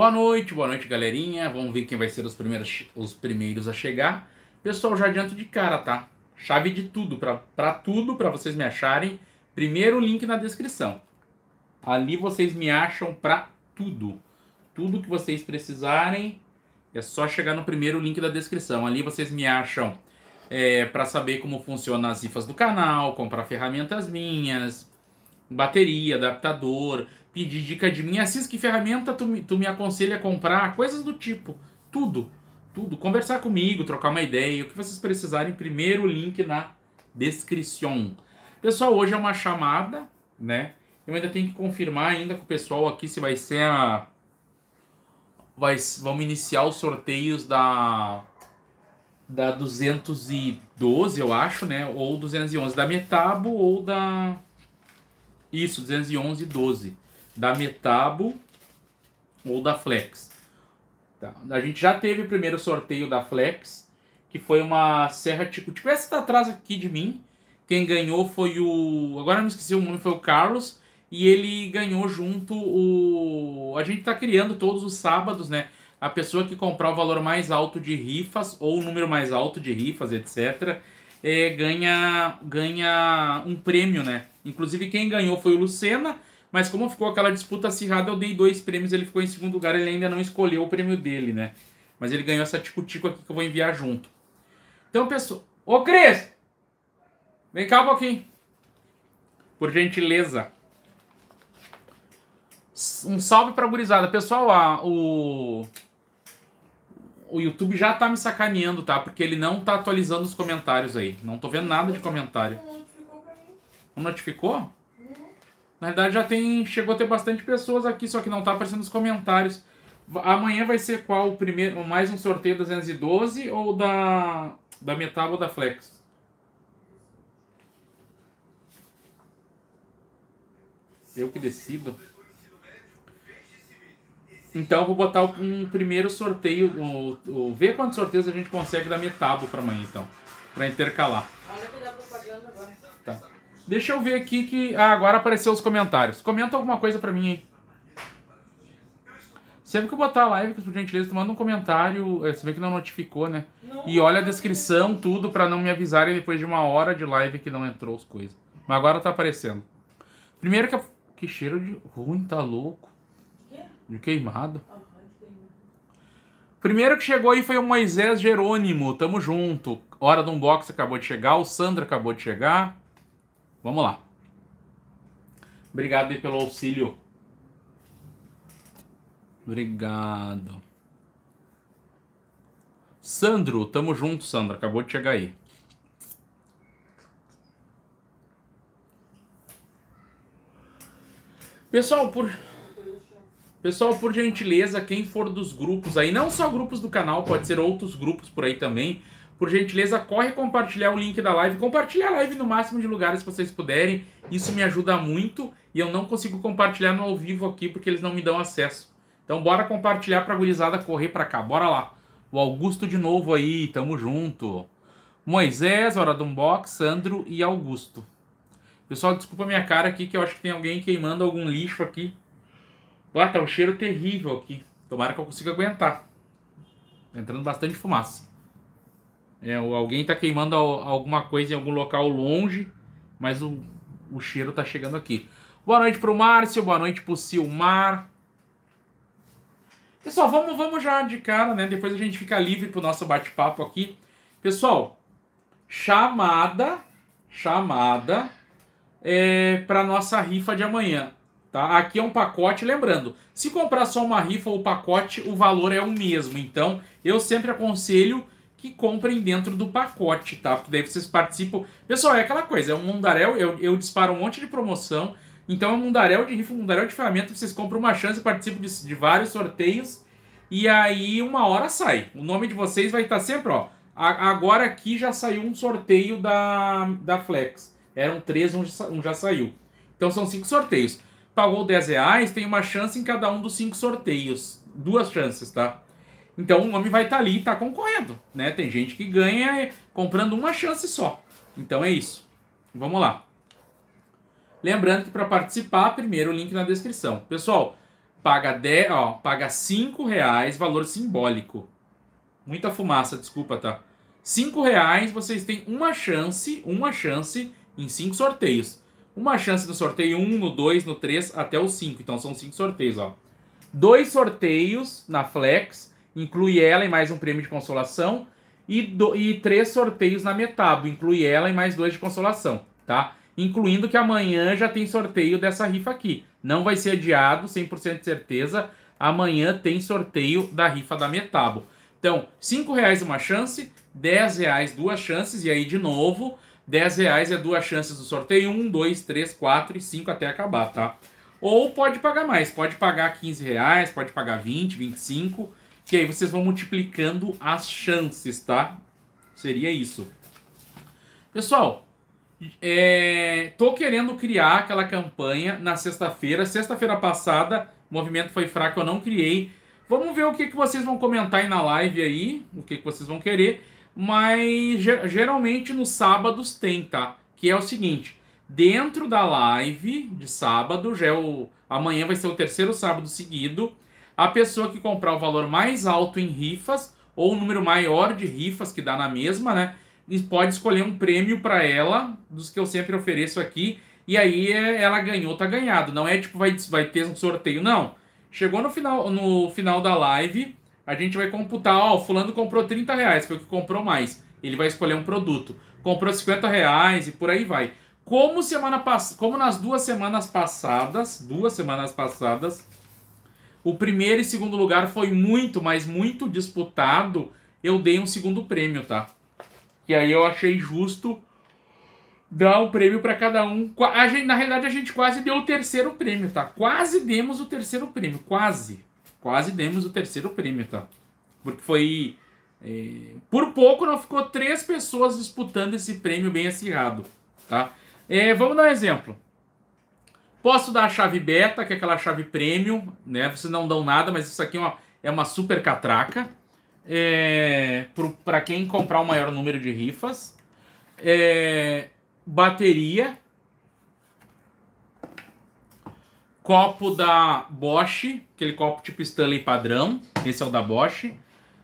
Boa noite, boa noite, galerinha. Vamos ver quem vai ser os primeiros, os primeiros a chegar. Pessoal, já adianto de cara, tá? Chave de tudo, para tudo, para vocês me acharem. Primeiro link na descrição. Ali vocês me acham para tudo. Tudo que vocês precisarem, é só chegar no primeiro link da descrição. Ali vocês me acham é, para saber como funciona as IFAs do canal, comprar ferramentas minhas, bateria, adaptador, pedir dica de mim, assista que ferramenta tu me, tu me aconselha a comprar, coisas do tipo, tudo, tudo, conversar comigo, trocar uma ideia, o que vocês precisarem, primeiro link na descrição. Pessoal, hoje é uma chamada, né? Eu ainda tenho que confirmar ainda com o pessoal aqui se vai ser a vai vamos iniciar os sorteios da da 212, eu acho, né? Ou 211 da Metabo ou da isso, 211 12 da Metabo ou da Flex. Tá. A gente já teve o primeiro sorteio da Flex, que foi uma serra tipo, tipo essa tá atrás aqui de mim. Quem ganhou foi o, agora não esqueci o nome, foi o Carlos e ele ganhou junto o. A gente está criando todos os sábados, né? A pessoa que comprar o valor mais alto de rifas ou o número mais alto de rifas, etc., é, eh, ganha, ganha um prêmio, né? Inclusive, quem ganhou foi o Lucena, mas como ficou aquela disputa acirrada, eu dei dois prêmios, ele ficou em segundo lugar, ele ainda não escolheu o prêmio dele, né? Mas ele ganhou essa tico-tico aqui que eu vou enviar junto. Então, pessoal. Ô, Cris! Vem cá um pouquinho. Por gentileza. Um salve pra gurizada. Pessoal, a, o. O YouTube já tá me sacaneando, tá? Porque ele não tá atualizando os comentários aí. Não tô vendo nada de comentário. Não notificou? Na verdade, já tem. Chegou a ter bastante pessoas aqui, só que não tá aparecendo nos comentários. Amanhã vai ser qual o primeiro. Mais um sorteio da 212 ou da. Da Metal ou da Flex? Eu que decido. Então vou botar um primeiro sorteio, o, o, ver quantos sorteios a gente consegue da Metabo para amanhã, então, para intercalar. Olha que dá propaganda agora. Deixa eu ver aqui que. Ah, agora apareceu os comentários. Comenta alguma coisa para mim aí. Sempre que eu botar a live, por gentileza, tu manda um comentário. É, você vê que não notificou, né? Não. E olha a descrição, tudo, para não me avisarem depois de uma hora de live que não entrou as coisas. Mas agora tá aparecendo. Primeiro que. Que cheiro de ruim, tá louco? De queimado. Primeiro que chegou aí foi o Moisés Jerônimo. Tamo junto. Hora do Unbox acabou de chegar. O Sandra acabou de chegar. Vamos lá. Obrigado aí pelo auxílio. Obrigado. Sandro, tamo junto, Sandro. Acabou de chegar aí. Pessoal, por Pessoal, por gentileza, quem for dos grupos aí, não só grupos do canal, pode ser outros grupos por aí também, por gentileza, corre compartilhar o link da live. compartilha a live no máximo de lugares que vocês puderem. Isso me ajuda muito e eu não consigo compartilhar no ao vivo aqui porque eles não me dão acesso. Então bora compartilhar pra gurizada correr pra cá. Bora lá. O Augusto de novo aí, tamo junto. Moisés, Hora do Unbox, Sandro e Augusto. Pessoal, desculpa minha cara aqui que eu acho que tem alguém queimando algum lixo aqui. Ah, tá um cheiro terrível aqui. Tomara que eu consiga aguentar. Tá entrando bastante fumaça. É, alguém está queimando alguma coisa em algum local longe, mas o, o cheiro está chegando aqui. Boa noite para o Márcio, boa noite para o Silmar. Pessoal, vamos, vamos já de cara, né? Depois a gente fica livre para o nosso bate-papo aqui. Pessoal, chamada, chamada é, para nossa rifa de amanhã. Tá? Aqui é um pacote, lembrando, se comprar só uma rifa ou pacote, o valor é o mesmo. Então, eu sempre aconselho que comprem dentro do pacote, tá? Porque daí vocês participam. Pessoal, é aquela coisa, é um mundaréu, eu, eu disparo um monte de promoção. Então é um mundaréu de rifle, um mundaréu de ferramenta, vocês compram uma chance, participam de, de vários sorteios. E aí uma hora sai. O nome de vocês vai estar tá sempre, ó. A, agora aqui já saiu um sorteio da, da Flex. Eram três, um, um já saiu. Então são cinco sorteios. Pagou 10 reais, tem uma chance em cada um dos cinco sorteios. Duas chances, tá? Então o nome vai estar tá ali e está concorrendo, né? Tem gente que ganha comprando uma chance só. Então é isso. Vamos lá. Lembrando que para participar, primeiro o link na descrição. Pessoal, paga 10, ó, paga 5 reais, valor simbólico. Muita fumaça, desculpa, tá? 5 reais, vocês têm uma chance, uma chance em cinco sorteios. Uma chance no sorteio 1, um, no 2, no 3, até o 5. Então são cinco sorteios, ó. Dois sorteios na Flex inclui ela e mais um prêmio de consolação. E, do, e três sorteios na metade, inclui ela e mais dois de consolação, tá? Incluindo que amanhã já tem sorteio dessa rifa aqui. Não vai ser adiado, 100% de certeza. Amanhã tem sorteio da rifa da Metabo. Então, R$ reais uma chance, R$ reais duas chances, e aí de novo, R$ reais é duas chances do sorteio, um, dois, três, quatro e cinco até acabar, tá? Ou pode pagar mais, pode pagar R$ reais, pode pagar 20, 25, que aí vocês vão multiplicando as chances, tá? Seria isso. Pessoal, é, tô querendo criar aquela campanha na sexta-feira. Sexta-feira passada, o movimento foi fraco, eu não criei. Vamos ver o que, que vocês vão comentar aí na live aí, o que, que vocês vão querer. Mas geralmente nos sábados tem, tá? Que é o seguinte: dentro da live de sábado, já é o. Amanhã vai ser o terceiro sábado seguido a pessoa que comprar o valor mais alto em rifas ou o número maior de rifas que dá na mesma, né? E pode escolher um prêmio para ela, dos que eu sempre ofereço aqui, e aí eh, ela ganhou, tá ganhado. Não é tipo vai, vai ter um sorteio, não. Chegou no final, no final da live, a gente vai computar, ó, fulano comprou 30 reais, foi o que comprou mais. Ele vai escolher um produto. Comprou 50 reais e por aí vai. Como semana passada, como nas duas semanas passadas, duas semanas passadas, o primeiro e segundo lugar foi muito, mas muito disputado. Eu dei um segundo prêmio, tá? E aí eu achei justo dar o um prêmio para cada um. Gente, na realidade, a gente quase deu o terceiro prêmio, tá? Quase demos o terceiro prêmio, quase. Quase demos o terceiro prêmio, tá? Porque foi. É... por pouco não ficou três pessoas disputando esse prêmio bem acirrado, tá? É, vamos dar um exemplo. Posso dar a chave beta, que é aquela chave premium, né? Vocês não dão nada, mas isso aqui é uma, é uma super catraca. É, para quem comprar o maior número de rifas. É, bateria. Copo da Bosch, aquele copo tipo Stanley padrão, esse é o da Bosch.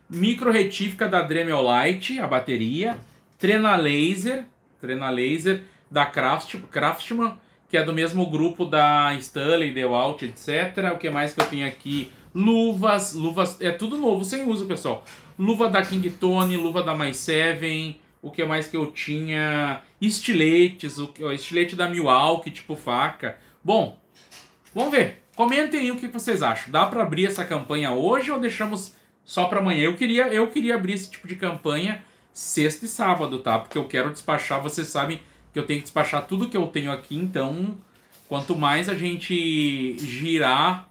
Micro retífica da Dremel Light, a bateria. Trena laser, trena laser da Craftsman. Kraftman que é do mesmo grupo da Stanley, Dewalt, etc. O que mais que eu tenho aqui? Luvas, luvas, é tudo novo, sem uso, pessoal. Luva da King Tony, luva da My Seven, o que mais que eu tinha? Estiletes, o, o estilete da Milwaukee, tipo faca. Bom, vamos ver. Comentem aí o que vocês acham. Dá para abrir essa campanha hoje ou deixamos só para amanhã? Eu queria, eu queria abrir esse tipo de campanha sexta e sábado, tá? Porque eu quero despachar, vocês sabem, que eu tenho que despachar tudo que eu tenho aqui, então quanto mais a gente girar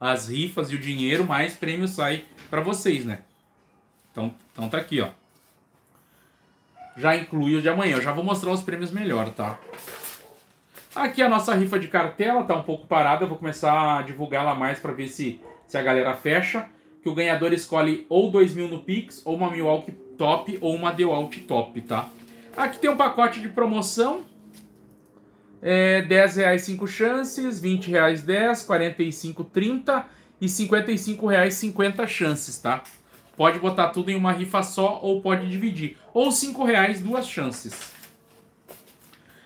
as rifas e o dinheiro, mais prêmio sai para vocês, né? Então, então tá aqui, ó. Já inclui o de amanhã. Eu já vou mostrar os prêmios melhor, tá? Aqui a nossa rifa de cartela tá um pouco parada. Eu vou começar a divulgar ela mais para ver se, se a galera fecha. Que o ganhador escolhe ou 2 mil no Pix, ou uma Milwaukee top, ou uma Dewalt top, tá? Aqui tem um pacote de promoção. É, 10 reais 5 chances, 20 reais 10, 45 30 e 55 reais 50 chances, tá? Pode botar tudo em uma rifa só ou pode dividir. Ou 5 reais duas chances.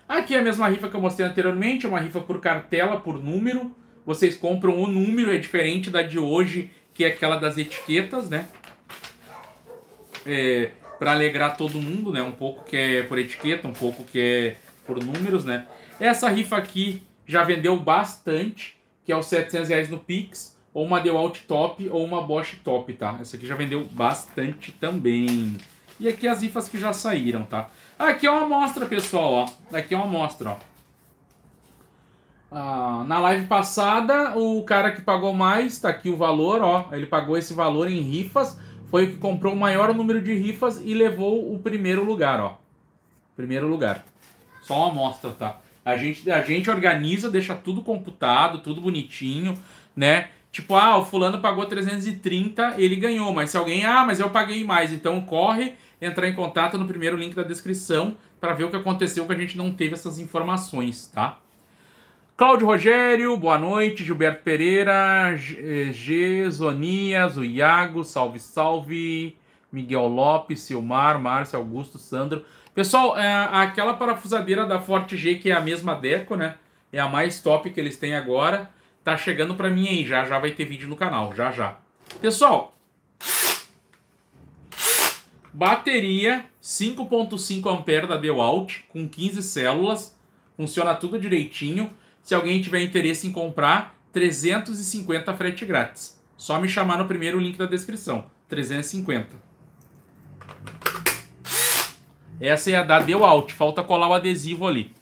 Aqui é a mesma rifa que eu mostrei anteriormente, é uma rifa por cartela, por número. Vocês compram o número, é diferente da de hoje, que é aquela das etiquetas, né? É, para alegrar todo mundo, né? Um pouco que é por etiqueta, um pouco que é por números, né? Essa rifa aqui já vendeu bastante, que é os 700 reais no Pix, ou uma Dewalt Top, ou uma Bosch Top, tá? Essa aqui já vendeu bastante também. E aqui as rifas que já saíram, tá? Aqui é uma amostra, pessoal, ó. Aqui é uma amostra, ó. Ah, na live passada, o cara que pagou mais, tá aqui o valor, ó. Ele pagou esse valor em rifas foi o que comprou o maior número de rifas e levou o primeiro lugar, ó. Primeiro lugar. Só uma amostra, tá? A gente, a gente organiza, deixa tudo computado, tudo bonitinho, né? Tipo, ah, o fulano pagou 330, ele ganhou, mas se alguém, ah, mas eu paguei mais, então corre entrar em contato no primeiro link da descrição para ver o que aconteceu que a gente não teve essas informações, tá? Cláudio Rogério, boa noite. Gilberto Pereira, Gesonias, eh, o Iago, salve, salve. Miguel Lopes, Silmar, Márcio Augusto, Sandro. Pessoal, é, aquela parafusadeira da Forte G, que é a mesma Deco, né? É a mais top que eles têm agora. Tá chegando para mim aí, já já vai ter vídeo no canal, já já. Pessoal, bateria 5.5 A da Dewalt com 15 células, funciona tudo direitinho. Se alguém tiver interesse em comprar, 350 frete grátis. Só me chamar no primeiro link da descrição. 350. Essa é a da deu out, falta colar o adesivo ali.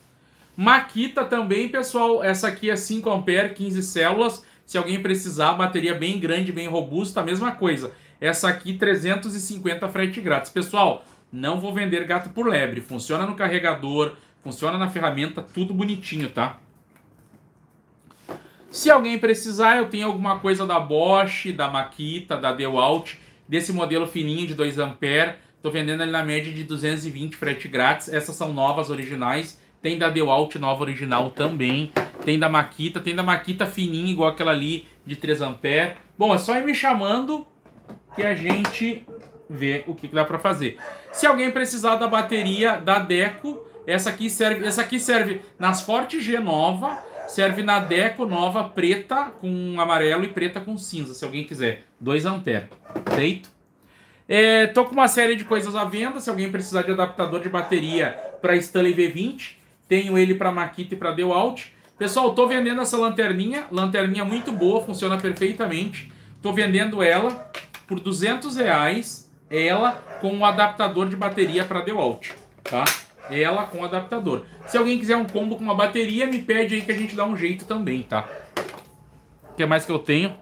Maquita também, pessoal, essa aqui é 5 a 15 células. Se alguém precisar, bateria bem grande, bem robusta, mesma coisa. Essa aqui 350 frete grátis. Pessoal, não vou vender gato por lebre. Funciona no carregador, funciona na ferramenta, tudo bonitinho, tá? Se alguém precisar, eu tenho alguma coisa da Bosch, da Makita, da Dewalt, desse modelo fininho de 2 a Estou vendendo ele na média de 220 frete grátis. Essas são novas originais. Tem da Dewalt nova original também. Tem da Makita. Tem da Makita fininha, igual aquela ali de 3 a Bom, é só ir me chamando que a gente vê o que, que dá para fazer. Se alguém precisar da bateria da Deco, essa aqui serve, essa aqui serve nas Forte G nova Serve na Deco nova preta com amarelo e preta com cinza, se alguém quiser. 2 ampere. Feito? É, tô com uma série de coisas à venda. Se alguém precisar de adaptador de bateria para Stanley V20, tenho ele para Makita e para Dewalt. Pessoal, tô vendendo essa lanterninha. Lanterninha muito boa, funciona perfeitamente. Tô vendendo ela por 200 reais. Ela com um adaptador de bateria para Dewalt, tá? Ela com adaptador. Se alguém quiser um combo com uma bateria, me pede aí que a gente dá um jeito também, tá? O que mais que eu tenho?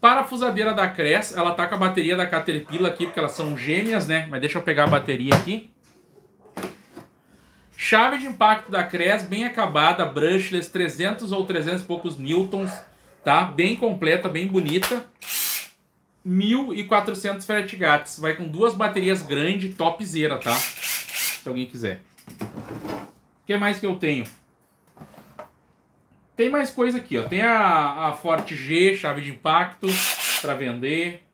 Parafusadeira da Cress, ela tá com a bateria da Caterpillar aqui, porque elas são gêmeas, né? Mas deixa eu pegar a bateria aqui. Chave de impacto da Cress, bem acabada, brushless, 300 ou 300 e poucos newtons, tá? Bem completa, bem bonita. 1.400 Fertigats. Vai com duas baterias grandes, topzera, tá? Se alguém quiser. O que mais que eu tenho? Tem mais coisa aqui, ó. Tem a, a Forte G, chave de impacto para vender.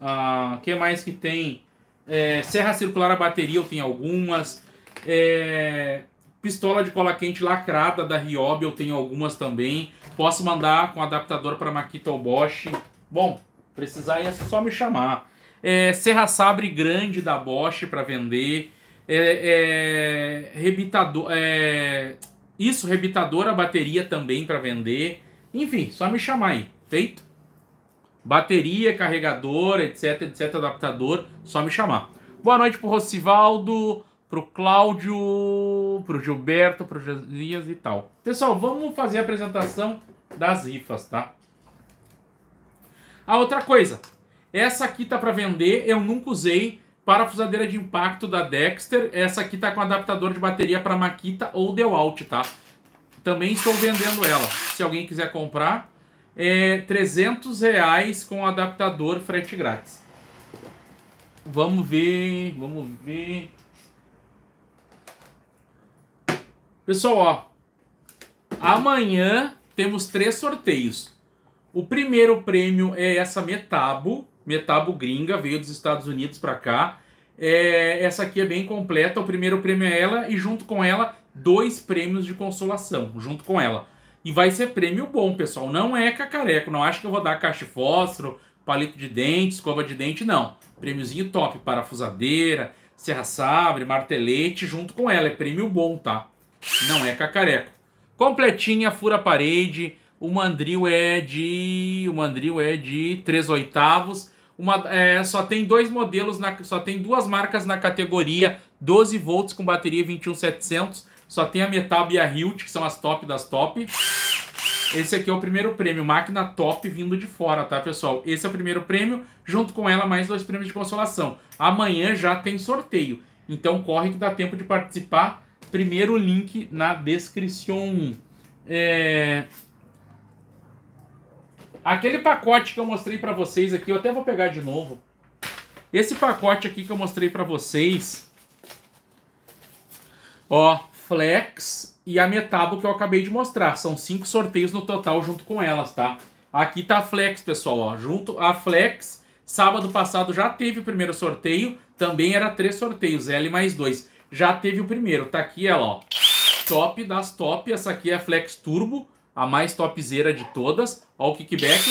O ah, que mais que tem? É, serra circular a bateria, eu tenho algumas. É, pistola de cola quente lacrada da Ryobi, eu tenho algumas também. Posso mandar com adaptador para Makita ou Bosch. Bom, Precisar é só me chamar. É, Serra Sabre grande da Bosch para vender. É, é, rebitador, é, isso, bateria também para vender. Enfim, só me chamar aí. Feito? Bateria, carregador, etc, etc, adaptador, só me chamar. Boa noite pro Rocivaldo, pro Cláudio, pro Gilberto, pro Josias e tal. Pessoal, vamos fazer a apresentação das rifas, tá? A outra coisa, essa aqui tá para vender, eu nunca usei. Parafusadeira de impacto da Dexter. Essa aqui tá com adaptador de bateria para Makita ou Dewalt, tá? Também estou vendendo ela. Se alguém quiser comprar, é 300 reais com adaptador frete grátis. Vamos ver, vamos ver. Pessoal, ó. Amanhã temos três sorteios. O primeiro prêmio é essa Metabo, Metabo gringa, veio dos Estados Unidos para cá. É, essa aqui é bem completa. O primeiro prêmio é ela e junto com ela dois prêmios de consolação, junto com ela. E vai ser prêmio bom, pessoal. Não é cacareco, não acho que eu vou dar caixa de fósforo, palito de dente, escova de dente, não. Prêmiozinho top, parafusadeira, serra-sabre, martelete, junto com ela. É prêmio bom, tá? Não é cacareco. Completinha, fura parede, o mandril é de. O mandril é de 3 oitavos. Uma, é, só tem dois modelos, na, só tem duas marcas na categoria 12 volts com bateria 21700. Só tem a metal e a Hilt, que são as top das top. Esse aqui é o primeiro prêmio, máquina top vindo de fora, tá, pessoal? Esse é o primeiro prêmio, junto com ela mais dois prêmios de consolação. Amanhã já tem sorteio, então corre que dá tempo de participar. Primeiro link na descrição. É... Aquele pacote que eu mostrei para vocês aqui, eu até vou pegar de novo. Esse pacote aqui que eu mostrei para vocês, ó, Flex e a Metabo que eu acabei de mostrar. São cinco sorteios no total junto com elas, tá? Aqui tá a Flex, pessoal, ó, junto a Flex. Sábado passado já teve o primeiro sorteio, também era três sorteios, L mais dois. Já teve o primeiro, tá aqui ela, ó. Top das top, essa aqui é a Flex Turbo, a mais topzera de todas. Ó o kickback.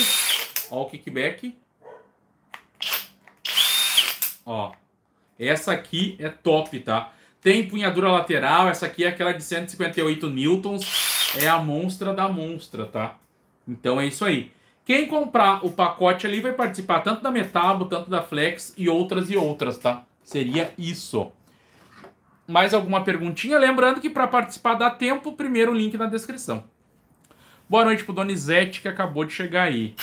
Ó o kickback. Ó. Essa aqui é top, tá? Tem empunhadura lateral, essa aqui é aquela de 158 newtons, é a monstra da monstra, tá? Então é isso aí. Quem comprar o pacote ali vai participar tanto da Metabo, tanto da Flex e outras e outras, tá? Seria isso. Mais alguma perguntinha? Lembrando que para participar dá tempo, primeiro link na descrição. Boa noite pro Donizete que acabou de chegar aí.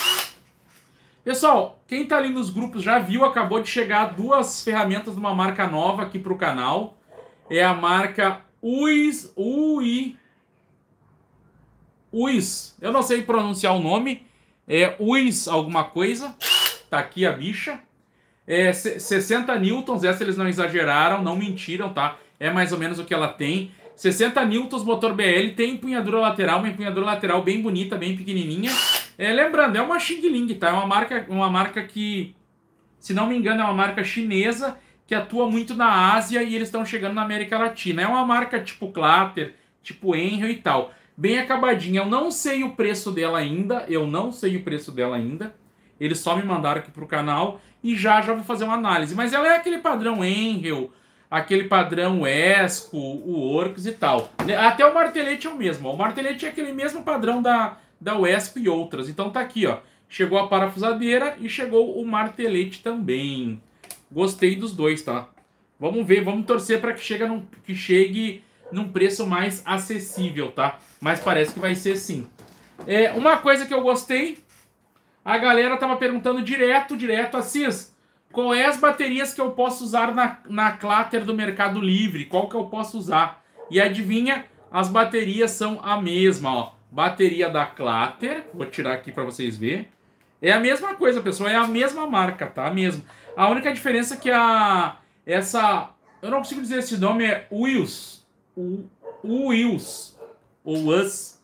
Pessoal, quem tá ali nos grupos já viu, acabou de chegar duas ferramentas de uma marca nova aqui pro canal. É a marca UIS, UI UIS. Eu não sei pronunciar o nome. É UIS alguma coisa. Tá aqui a bicha. É 60 newtons, essa eles não exageraram, não mentiram, tá? É mais ou menos o que ela tem. 60 newtons, motor BL, tem empunhadura lateral, uma empunhadura lateral bem bonita, bem pequenininha. É, lembrando, é uma Xing Ling, tá? É uma marca, uma marca que, se não me engano, é uma marca chinesa que atua muito na Ásia e eles estão chegando na América Latina. É uma marca tipo Clatter, tipo Enrio e tal. Bem acabadinha. Eu não sei o preço dela ainda, eu não sei o preço dela ainda. Eles só me mandaram aqui pro canal e já já vou fazer uma análise. Mas ela é aquele padrão Enrio, aquele padrão ESCO, o Orcs e tal. Até o martelete é o mesmo. O martelete é aquele mesmo padrão da, da UESP e outras. Então tá aqui, ó. Chegou a parafusadeira e chegou o martelete também. Gostei dos dois, tá? Vamos ver, vamos torcer para que, chega que chegue num preço mais acessível, tá? Mas parece que vai ser sim. É, uma coisa que eu gostei, a galera tava perguntando direto, direto, Assis, qual é as baterias que eu posso usar na, na Clatter do Mercado Livre? Qual que eu posso usar? E adivinha, as baterias são a mesma, ó. Bateria da Clatter, vou tirar aqui para vocês verem. É a mesma coisa, pessoal, é a mesma marca, tá? A mesma. A única diferença é que a essa, eu não consigo dizer esse nome é Wills, o Wills ou Us.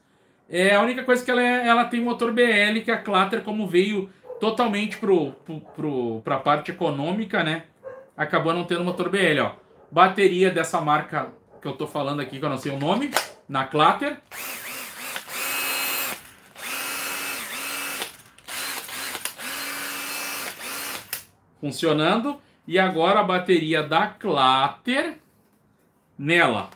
É a única coisa que ela é, ela tem motor BL que a Clatter como veio totalmente para pro, pro, parte econômica, né? Acabou não tendo motor BL, ó. Bateria dessa marca que eu tô falando aqui, que eu não sei o nome, na Clatter. Funcionando. E agora a bateria da Clatter nela.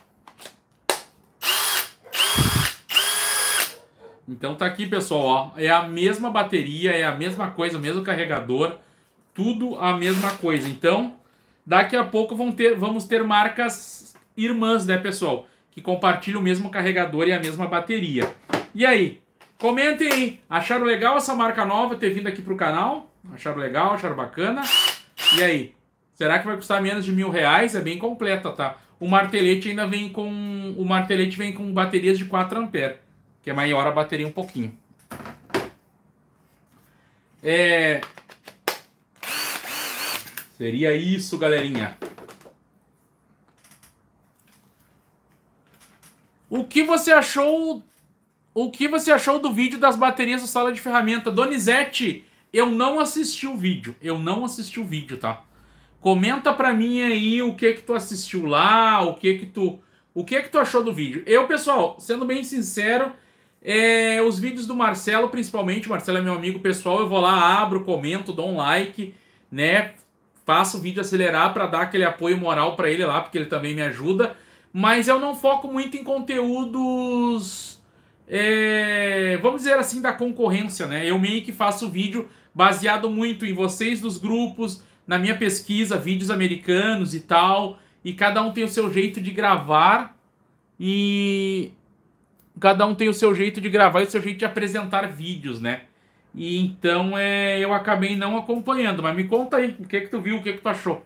Então tá aqui, pessoal, ó, é a mesma bateria, é a mesma coisa, o mesmo carregador, tudo a mesma coisa. Então, daqui a pouco vão ter, vamos ter marcas irmãs, né, pessoal, que compartilham o mesmo carregador e a mesma bateria. E aí? Comentem aí, acharam legal essa marca nova ter vindo aqui pro canal? Acharam legal, acharam bacana? E aí? Será que vai custar menos de mil reais? É bem completa, tá? O martelete ainda vem com. O martelete vem com baterias de 4 amperes que é maior a bateria um pouquinho. É... Seria isso, galerinha. O que você achou? O que você achou do vídeo das baterias da sala de ferramenta? Donizete, eu não assisti o vídeo. Eu não assisti o vídeo, tá? Comenta pra mim aí o que que tu assistiu lá, o que que tu, o que que tu achou do vídeo. Eu, pessoal, sendo bem sincero, é, os vídeos do Marcelo, principalmente, o Marcelo é meu amigo pessoal, eu vou lá, abro, comento, dou um like, né? Faço o vídeo acelerar para dar aquele apoio moral para ele lá, porque ele também me ajuda. Mas eu não foco muito em conteúdos, é, vamos dizer assim, da concorrência, né? Eu meio que faço vídeo baseado muito em vocês dos grupos, na minha pesquisa, vídeos americanos e tal. E cada um tem o seu jeito de gravar. E cada um tem o seu jeito de gravar e o seu jeito de apresentar vídeos, né? E então é, eu acabei não acompanhando, mas me conta aí, o que que tu viu, o que que tu achou,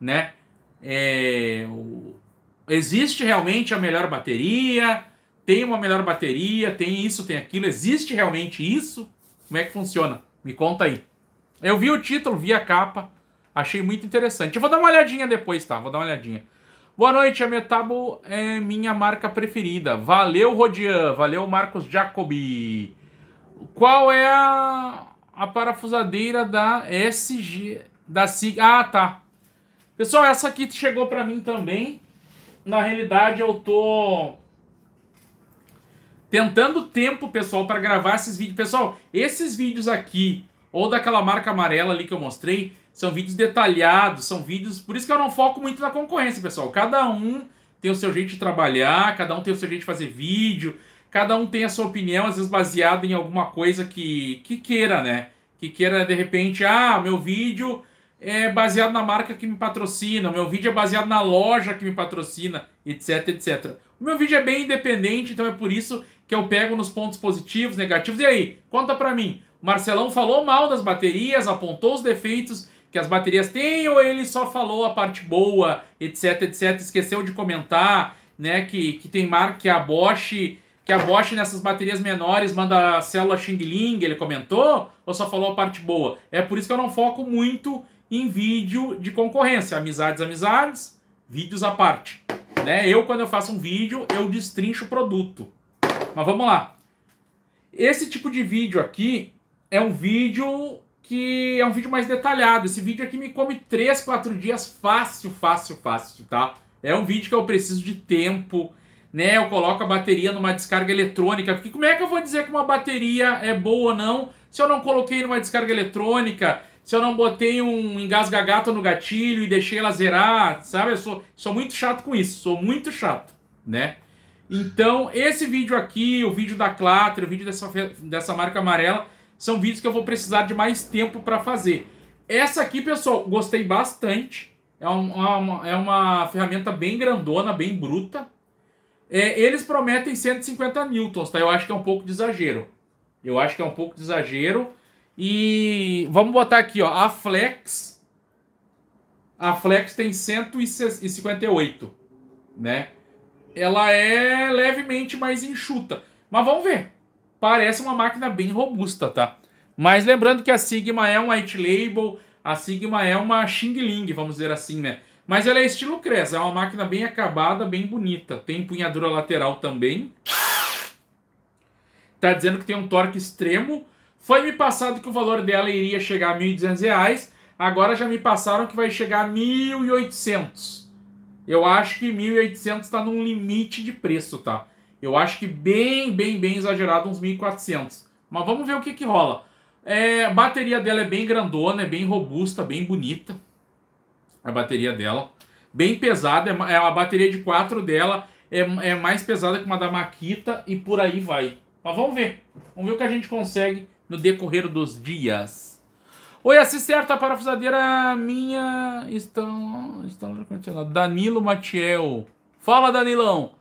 né? É, o, existe realmente a melhor bateria? Tem uma melhor bateria? Tem isso, tem aquilo? Existe realmente isso? Como é que funciona? Me conta aí. Eu vi o título, vi a capa, achei muito interessante. Eu vou dar uma olhadinha depois, tá? Vou dar uma olhadinha. Boa noite, a Metabo é minha marca preferida. Valeu, Rodian. Valeu, Marcos Jacobi. Qual é a, a parafusadeira da SG? Da SIG? Ah, tá. Pessoal, essa aqui chegou para mim também. Na realidade, eu tô tentando tempo, pessoal, para gravar esses vídeos. Pessoal, esses vídeos aqui, ou daquela marca amarela ali que eu mostrei, são vídeos detalhados, são vídeos. Por isso que eu não foco muito na concorrência, pessoal. Cada um tem o seu jeito de trabalhar, cada um tem o seu jeito de fazer vídeo, cada um tem a sua opinião, às vezes baseada em alguma coisa que, que queira, né? Que queira, de repente, ah, meu vídeo é baseado na marca que me patrocina, meu vídeo é baseado na loja que me patrocina, etc, etc. O meu vídeo é bem independente, então é por isso que eu pego nos pontos positivos, negativos. E aí, conta pra mim. Marcelão falou mal das baterias, apontou os defeitos que as baterias têm ou ele só falou a parte boa, etc, etc, esqueceu de comentar, né, que, que tem marca que a Bosch, que a Bosch nessas baterias menores manda a célula Xing Ling, ele comentou, ou só falou a parte boa? É por isso que eu não foco muito em vídeo de concorrência, amizades, amizades, vídeos à parte, né? Eu quando eu faço um vídeo, eu destrincho o produto. Mas vamos lá. Esse tipo de vídeo aqui é um vídeo que é um vídeo mais detalhado. Esse vídeo aqui me come 3, 4 dias fácil, fácil, fácil, tá? É um vídeo que eu preciso de tempo, né? Eu coloco a bateria numa descarga eletrônica. Porque como é que eu vou dizer que uma bateria é boa ou não se eu não coloquei numa descarga eletrônica, se eu não botei um engasga no gatilho e deixei ela zerar, sabe? Eu sou, sou muito chato com isso, sou muito chato, né? Então, esse vídeo aqui, o vídeo da Clatter, o vídeo dessa, dessa marca amarela, são vídeos que eu vou precisar de mais tempo para fazer. Essa aqui, pessoal, gostei bastante. É, é uma, é uma ferramenta bem grandona, bem bruta. É, eles prometem 150 newtons, tá? Eu acho que é um pouco de exagero. Eu acho que é um pouco de exagero. E vamos botar aqui, ó, a Flex. A Flex tem 158, né? Ela é levemente mais enxuta. Mas vamos ver parece uma máquina bem robusta, tá? Mas lembrando que a Sigma é um white label, a Sigma é uma Xing Ling, vamos dizer assim, né? Mas ela é estilo Cresa, é uma máquina bem acabada, bem bonita. Tem empunhadura lateral também. Tá dizendo que tem um torque extremo. Foi me passado que o valor dela iria chegar a R$ 1.200, agora já me passaram que vai chegar a R$ 1.800. Eu acho que 1.800 está num limite de preço, tá? Eu acho que bem, bem, bem exagerado, uns 1.400. Mas vamos ver o que que rola. É, a bateria dela é bem grandona, é bem robusta, bem bonita. A bateria dela. Bem pesada, é, é a bateria de 4 dela é, é mais pesada que uma da Makita e por aí vai. Mas vamos ver. Vamos ver o que a gente consegue no decorrer dos dias. Oi, assiste a tá parafusadeira minha. Estão. Estão. Danilo Matiel. Fala, Danilão.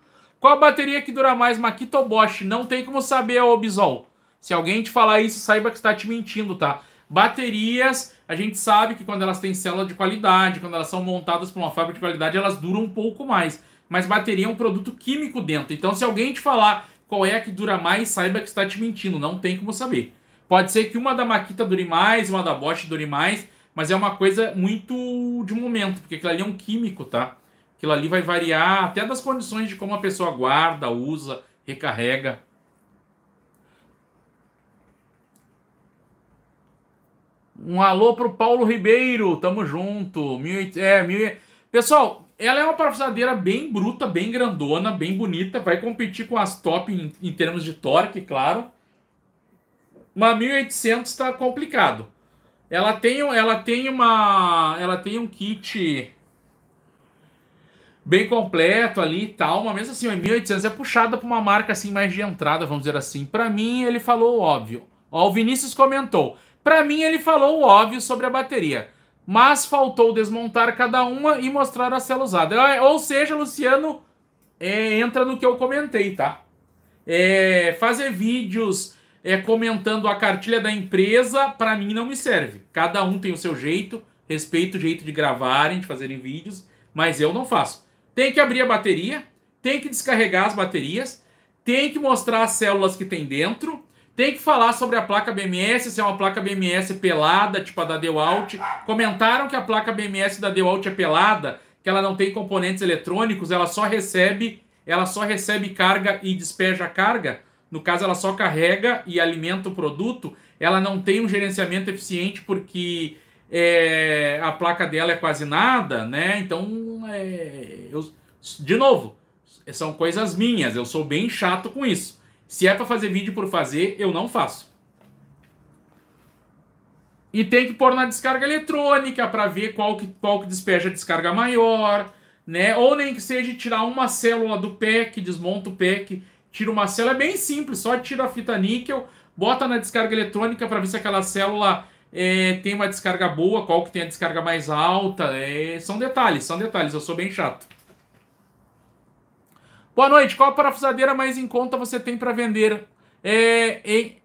Qual a bateria que dura mais, Makita ou Bosch? Não tem como saber, ô Bisol. Se alguém te falar isso, saiba que está te mentindo, tá? Baterias, a gente sabe que quando elas têm célula de qualidade, quando elas são montadas por uma fábrica de qualidade, elas duram um pouco mais. Mas bateria é um produto químico dentro. Então, se alguém te falar qual é a que dura mais, saiba que está te mentindo. Não tem como saber. Pode ser que uma da Makita dure mais, uma da Bosch dure mais, mas é uma coisa muito de momento, porque aquilo ali é um químico, tá? Aquilo ali vai variar até das condições de como a pessoa guarda, usa, recarrega. Um alô pro Paulo Ribeiro, tamo junto. Mil, é, mil, pessoal, ela é uma parafusadeira bem bruta, bem grandona, bem bonita. Vai competir com as top em, em termos de torque, claro. Mas 1800 está complicado. Ela tem, ela tem uma, ela tem um kit bem completo ali e tal, mas mesmo assim, o 1800 é puxado para uma marca assim mais de entrada, vamos dizer assim. Para mim, ele falou o óbvio. Ó, o Vinícius comentou. Para mim, ele falou o óbvio sobre a bateria, mas faltou desmontar cada uma e mostrar a célula usada. É, ou seja, Luciano, é, entra no que eu comentei, tá? É, fazer vídeos é, comentando a cartilha da empresa, para mim não me serve. Cada um tem o seu jeito, respeito o jeito de gravarem, de fazerem vídeos, mas eu não faço. Tem que abrir a bateria, tem que descarregar as baterias, tem que mostrar as células que tem dentro, tem que falar sobre a placa BMS, se é uma placa BMS pelada, tipo a da Dewalt. Comentaram que a placa BMS da Dewalt é pelada, que ela não tem componentes eletrônicos, ela só recebe, ela só recebe carga e despeja carga. No caso, ela só carrega e alimenta o produto. Ela não tem um gerenciamento eficiente porque é, a placa dela é quase nada, né? Então, é, eu, de novo, são coisas minhas, eu sou bem chato com isso. Se é para fazer vídeo por fazer, eu não faço. E tem que pôr na descarga eletrônica para ver qual que, qual que despeja a descarga maior, né? Ou nem que seja tirar uma célula do PEC, desmonta o PEC, tira uma célula, é bem simples, só tira a fita níquel, bota na descarga eletrônica para ver se aquela célula é, tem uma descarga boa, qual que tem a descarga mais alta. É, são detalhes, são detalhes, eu sou bem chato. Boa noite, qual a parafusadeira mais em conta você tem para vender? É, em,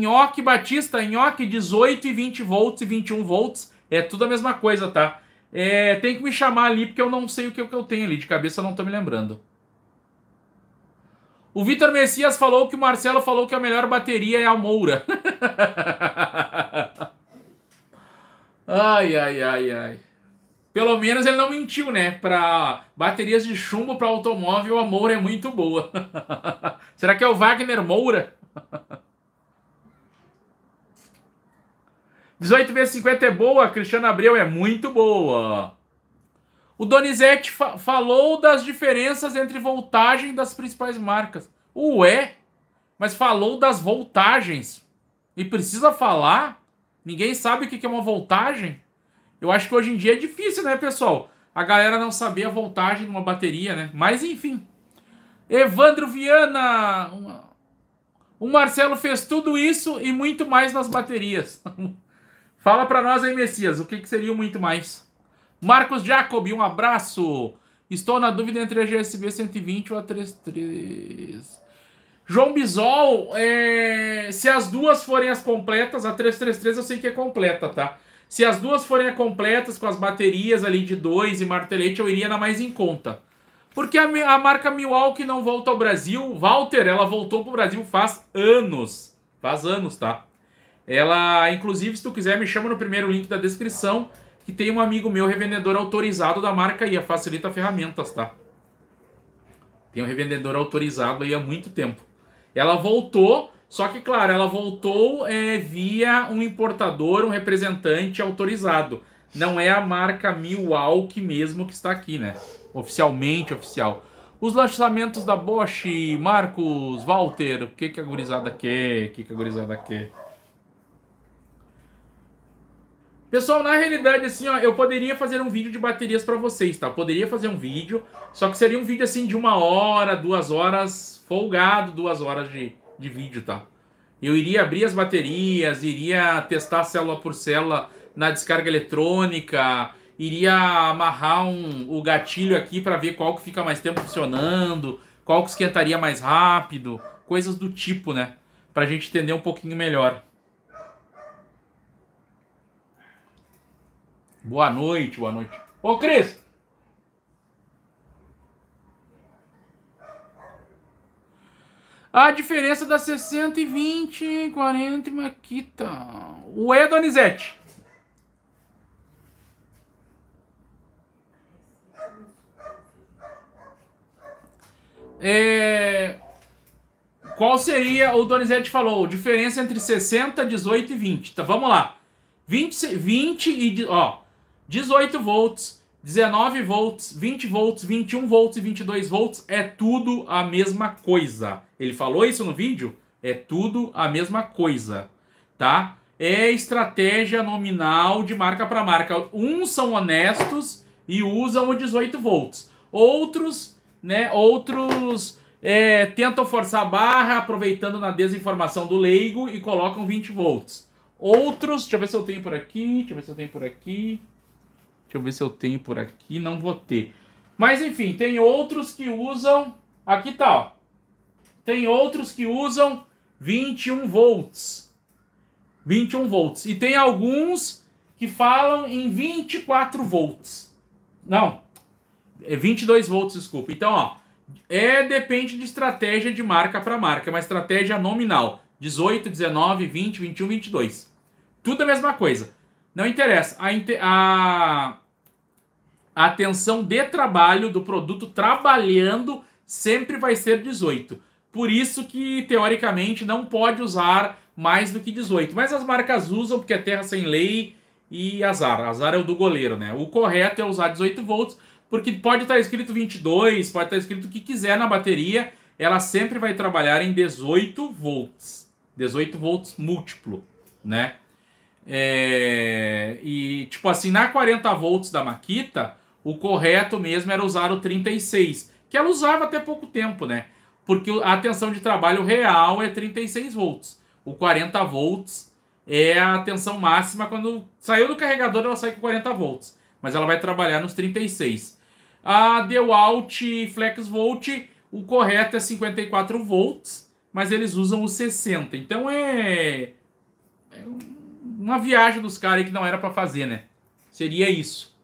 Nhoque Batista, Nhoque 18 e 20 volts e 21 volts, é tudo a mesma coisa, tá? É, tem que me chamar ali porque eu não sei o que eu tenho ali, de cabeça eu não tô me lembrando. O Vitor Messias falou que o Marcelo falou que a melhor bateria é a Moura. Ai, ai, ai, ai. Pelo menos ele não mentiu, né? Para baterias de chumbo para automóvel, a Moura é muito boa. Será que é o Wagner Moura? 18 vezes 50 é boa, Cristiano Abreu é muito boa. O Donizete fa falou das diferenças entre voltagem das principais marcas. Ué, mas falou das voltagens. E precisa falar Ninguém sabe o que é uma voltagem. Eu acho que hoje em dia é difícil, né, pessoal? A galera não saber a voltagem de uma bateria, né? Mas enfim. Evandro Viana. Uma... O Marcelo fez tudo isso e muito mais nas baterias. Fala para nós aí, Messias, o que, que seria muito mais? Marcos Jacobi, um abraço. Estou na dúvida entre a GSB 120 ou a 33. João Bisol, é... se as duas forem as completas, a 333 eu sei que é completa, tá? Se as duas forem completas, com as baterias ali de 2 e martelete, eu iria na mais em conta. Porque a, a, marca Milwaukee não volta ao Brasil. Walter, ela voltou pro Brasil faz anos. Faz anos, tá? Ela, inclusive, se tu quiser, me chama no primeiro link da descrição, que tem um amigo meu revendedor autorizado da marca aí, é, facilita ferramentas, tá? Tem um revendedor autorizado aí há muito tempo. Ela voltou, só que, claro, ela voltou é, via um importador, um representante autorizado. Não é a marca Milwaukee mesmo que está aqui, né? Oficialmente oficial. Os lançamentos da Bosch, Marcos, Walter, o que, que a gurizada quer? O que, que a gurizada quer? Pessoal, na realidade, assim, ó, eu poderia fazer um vídeo de baterias para vocês, tá? Eu poderia fazer um vídeo, só que seria um vídeo assim de uma hora, duas horas folgado duas horas de, de vídeo, tá? Eu iria abrir as baterias, iria testar célula por célula na descarga eletrônica, iria amarrar um, o gatilho aqui para ver qual que fica mais tempo funcionando, qual que esquentaria mais rápido, coisas do tipo, né? Para a gente entender um pouquinho melhor. Boa noite, boa noite. Ô, Cris, A diferença dá 60 e 20, 40 e Maquita. O E, é Donizete. É... Qual seria, o Donizete falou, diferença entre 60, 18 e 20. Tá, então, vamos lá. 20, 20 e... Ó, 18 volts, 19 volts, 20 volts, 21 volts e 22 volts é tudo a mesma coisa. Ele falou isso no vídeo? É tudo a mesma coisa, tá? É estratégia nominal de marca para marca. Uns são honestos e usam o 18 volts. Outros, né, outros é, tentam forçar a barra aproveitando na desinformação do leigo e colocam 20 volts. Outros, deixa eu ver se eu tenho por aqui, deixa eu ver se eu tenho por aqui. Deixa eu ver se eu tenho por aqui. Não vou ter. Mas enfim, tem outros que usam. Aqui tá, ó. Tem outros que usam 21 volts. 21 volts. E tem alguns que falam em 24 volts. Não. É 22 volts, desculpa. Então, ó. É depende de estratégia de marca para marca, é uma estratégia nominal. 18, 19, 20, 21, 22. Tudo a mesma coisa. Não interessa. A, a, a atenção de trabalho do produto trabalhando sempre vai ser 18. Por isso que, teoricamente, não pode usar mais do que 18. Mas as marcas usam, porque é terra sem lei e azar. Azar é o do goleiro, né? O correto é usar 18 volts, porque pode estar escrito 22, pode estar escrito o que quiser na bateria, ela sempre vai trabalhar em 18 volts. 18 volts múltiplo, né? É, e, tipo assim, na 40 volts da Makita, o correto mesmo era usar o 36, que ela usava até pouco tempo, né? Porque a tensão de trabalho real é 36 volts. O 40 volts é a tensão máxima. Quando saiu do carregador, ela sai com 40 volts. Mas ela vai trabalhar nos 36. A Dewalt Flex Volt, o correto é 54 volts, mas eles usam o 60. Então é. é um uma viagem dos caras que não era para fazer, né? Seria isso.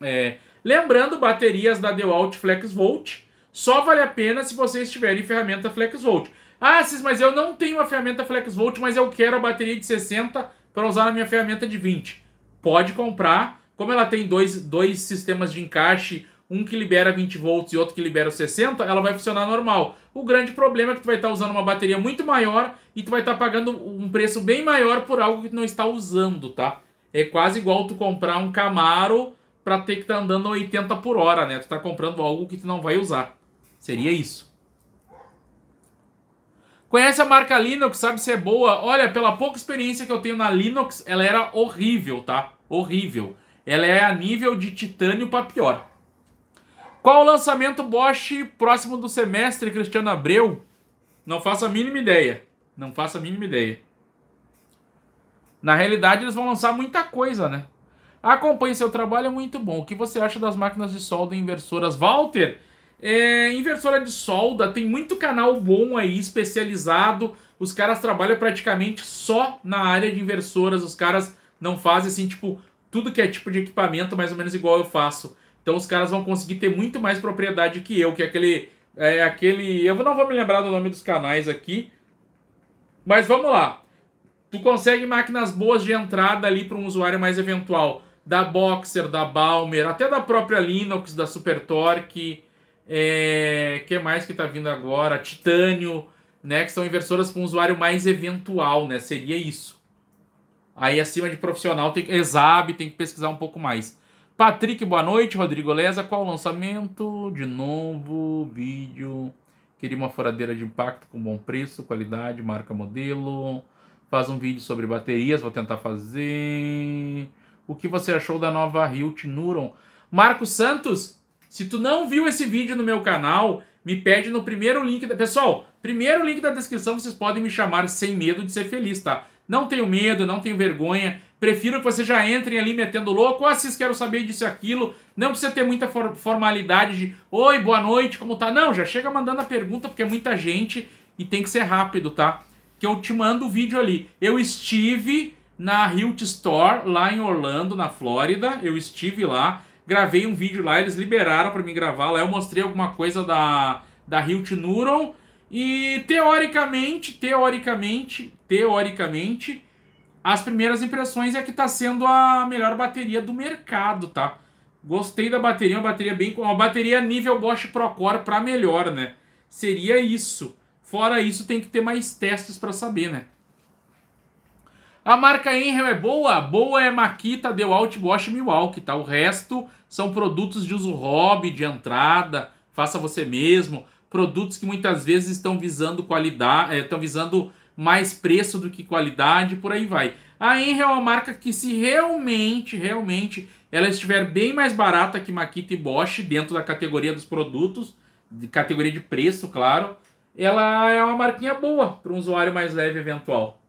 É, lembrando, baterias da DeWalt FlexVolt só vale a pena se vocês tiverem ferramenta FlexVolt. Ah, Cis, mas eu não tenho a ferramenta FlexVolt, mas eu quero a bateria de 60 para usar na minha ferramenta de 20. Pode comprar. Como ela tem dois, dois sistemas de encaixe, um que libera 20 volts e outro que libera 60, ela vai funcionar normal. O grande problema é que tu vai estar usando uma bateria muito maior e tu vai estar pagando um preço bem maior por algo que tu não está usando, tá? É quase igual tu comprar um Camaro para ter que estar tá andando 80 por hora, né? Tu está comprando algo que tu não vai usar. Seria isso. Conhece a marca Linux, sabe se é boa? Olha, pela pouca experiência que eu tenho na Linux, ela era horrível, tá? Horrível. Ela é a nível de titânio para pior. Qual o lançamento Bosch próximo do semestre, Cristiano Abreu? Não faço a mínima ideia. Não faço a mínima ideia. Na realidade, eles vão lançar muita coisa, né? Acompanhe seu trabalho, é muito bom. O que você acha das máquinas de solda e inversoras? Walter, é, inversora de solda, tem muito canal bom aí, especializado. Os caras trabalham praticamente só na área de inversoras. Os caras não fazem assim, tipo, tudo que é tipo de equipamento, mais ou menos igual eu faço. Então os caras vão conseguir ter muito mais propriedade que eu, que é aquele. É aquele. Eu não vou me lembrar do nome dos canais aqui. Mas vamos lá. Tu consegue máquinas boas de entrada ali para um usuário mais eventual. Da Boxer, da Balmer, até da própria Linux, da SuperTorque. É... que mais que está vindo agora? Titânio, né? Que são inversoras para um usuário mais eventual, né? Seria isso. Aí acima de profissional tem Exab, tem que pesquisar um pouco mais. Patrick, boa noite. Rodrigo Leza, qual o lançamento? De novo, vídeo. Queria uma furadeira de impacto com bom preço, qualidade, marca, modelo. Faz um vídeo sobre baterias, vou tentar fazer. O que você achou da nova Hilt Nuron? Marcos Santos, se tu não viu esse vídeo no meu canal, me pede no primeiro link. Da... Pessoal, primeiro link da descrição, vocês podem me chamar sem medo de ser feliz, tá? Não tenho medo, não tenho vergonha. Prefiro que vocês já entrem ali metendo louco. Ah, vocês querem saber disso e aquilo. Não precisa ter muita for formalidade de oi, boa noite, como tá? Não, já chega mandando a pergunta, porque é muita gente e tem que ser rápido, tá? Que eu te mando o vídeo ali. Eu estive na Hilt Store, lá em Orlando, na Flórida. Eu estive lá, gravei um vídeo lá, eles liberaram para mim gravar lá. Eu mostrei alguma coisa da, da Hilt Neuron. E teoricamente, teoricamente, teoricamente as primeiras impressões é que está sendo a melhor bateria do mercado, tá? Gostei da bateria, uma bateria bem. com Uma bateria nível Bosch Procore para melhor, né? Seria isso. Fora isso, tem que ter mais testes para saber, né? A marca Enel é boa? Boa é Makita, Dewalt, Bosch e Milwaukee, tá? O resto são produtos de uso hobby, de entrada, faça você mesmo. Produtos que muitas vezes estão visando qualidade, eh, estão visando mais preço do que qualidade, por aí vai. A Enel é uma marca que se realmente, realmente, ela estiver bem mais barata que Makita e Bosch dentro da categoria dos produtos, de categoria de preço, claro, ela é uma marquinha boa para um usuário mais leve eventual,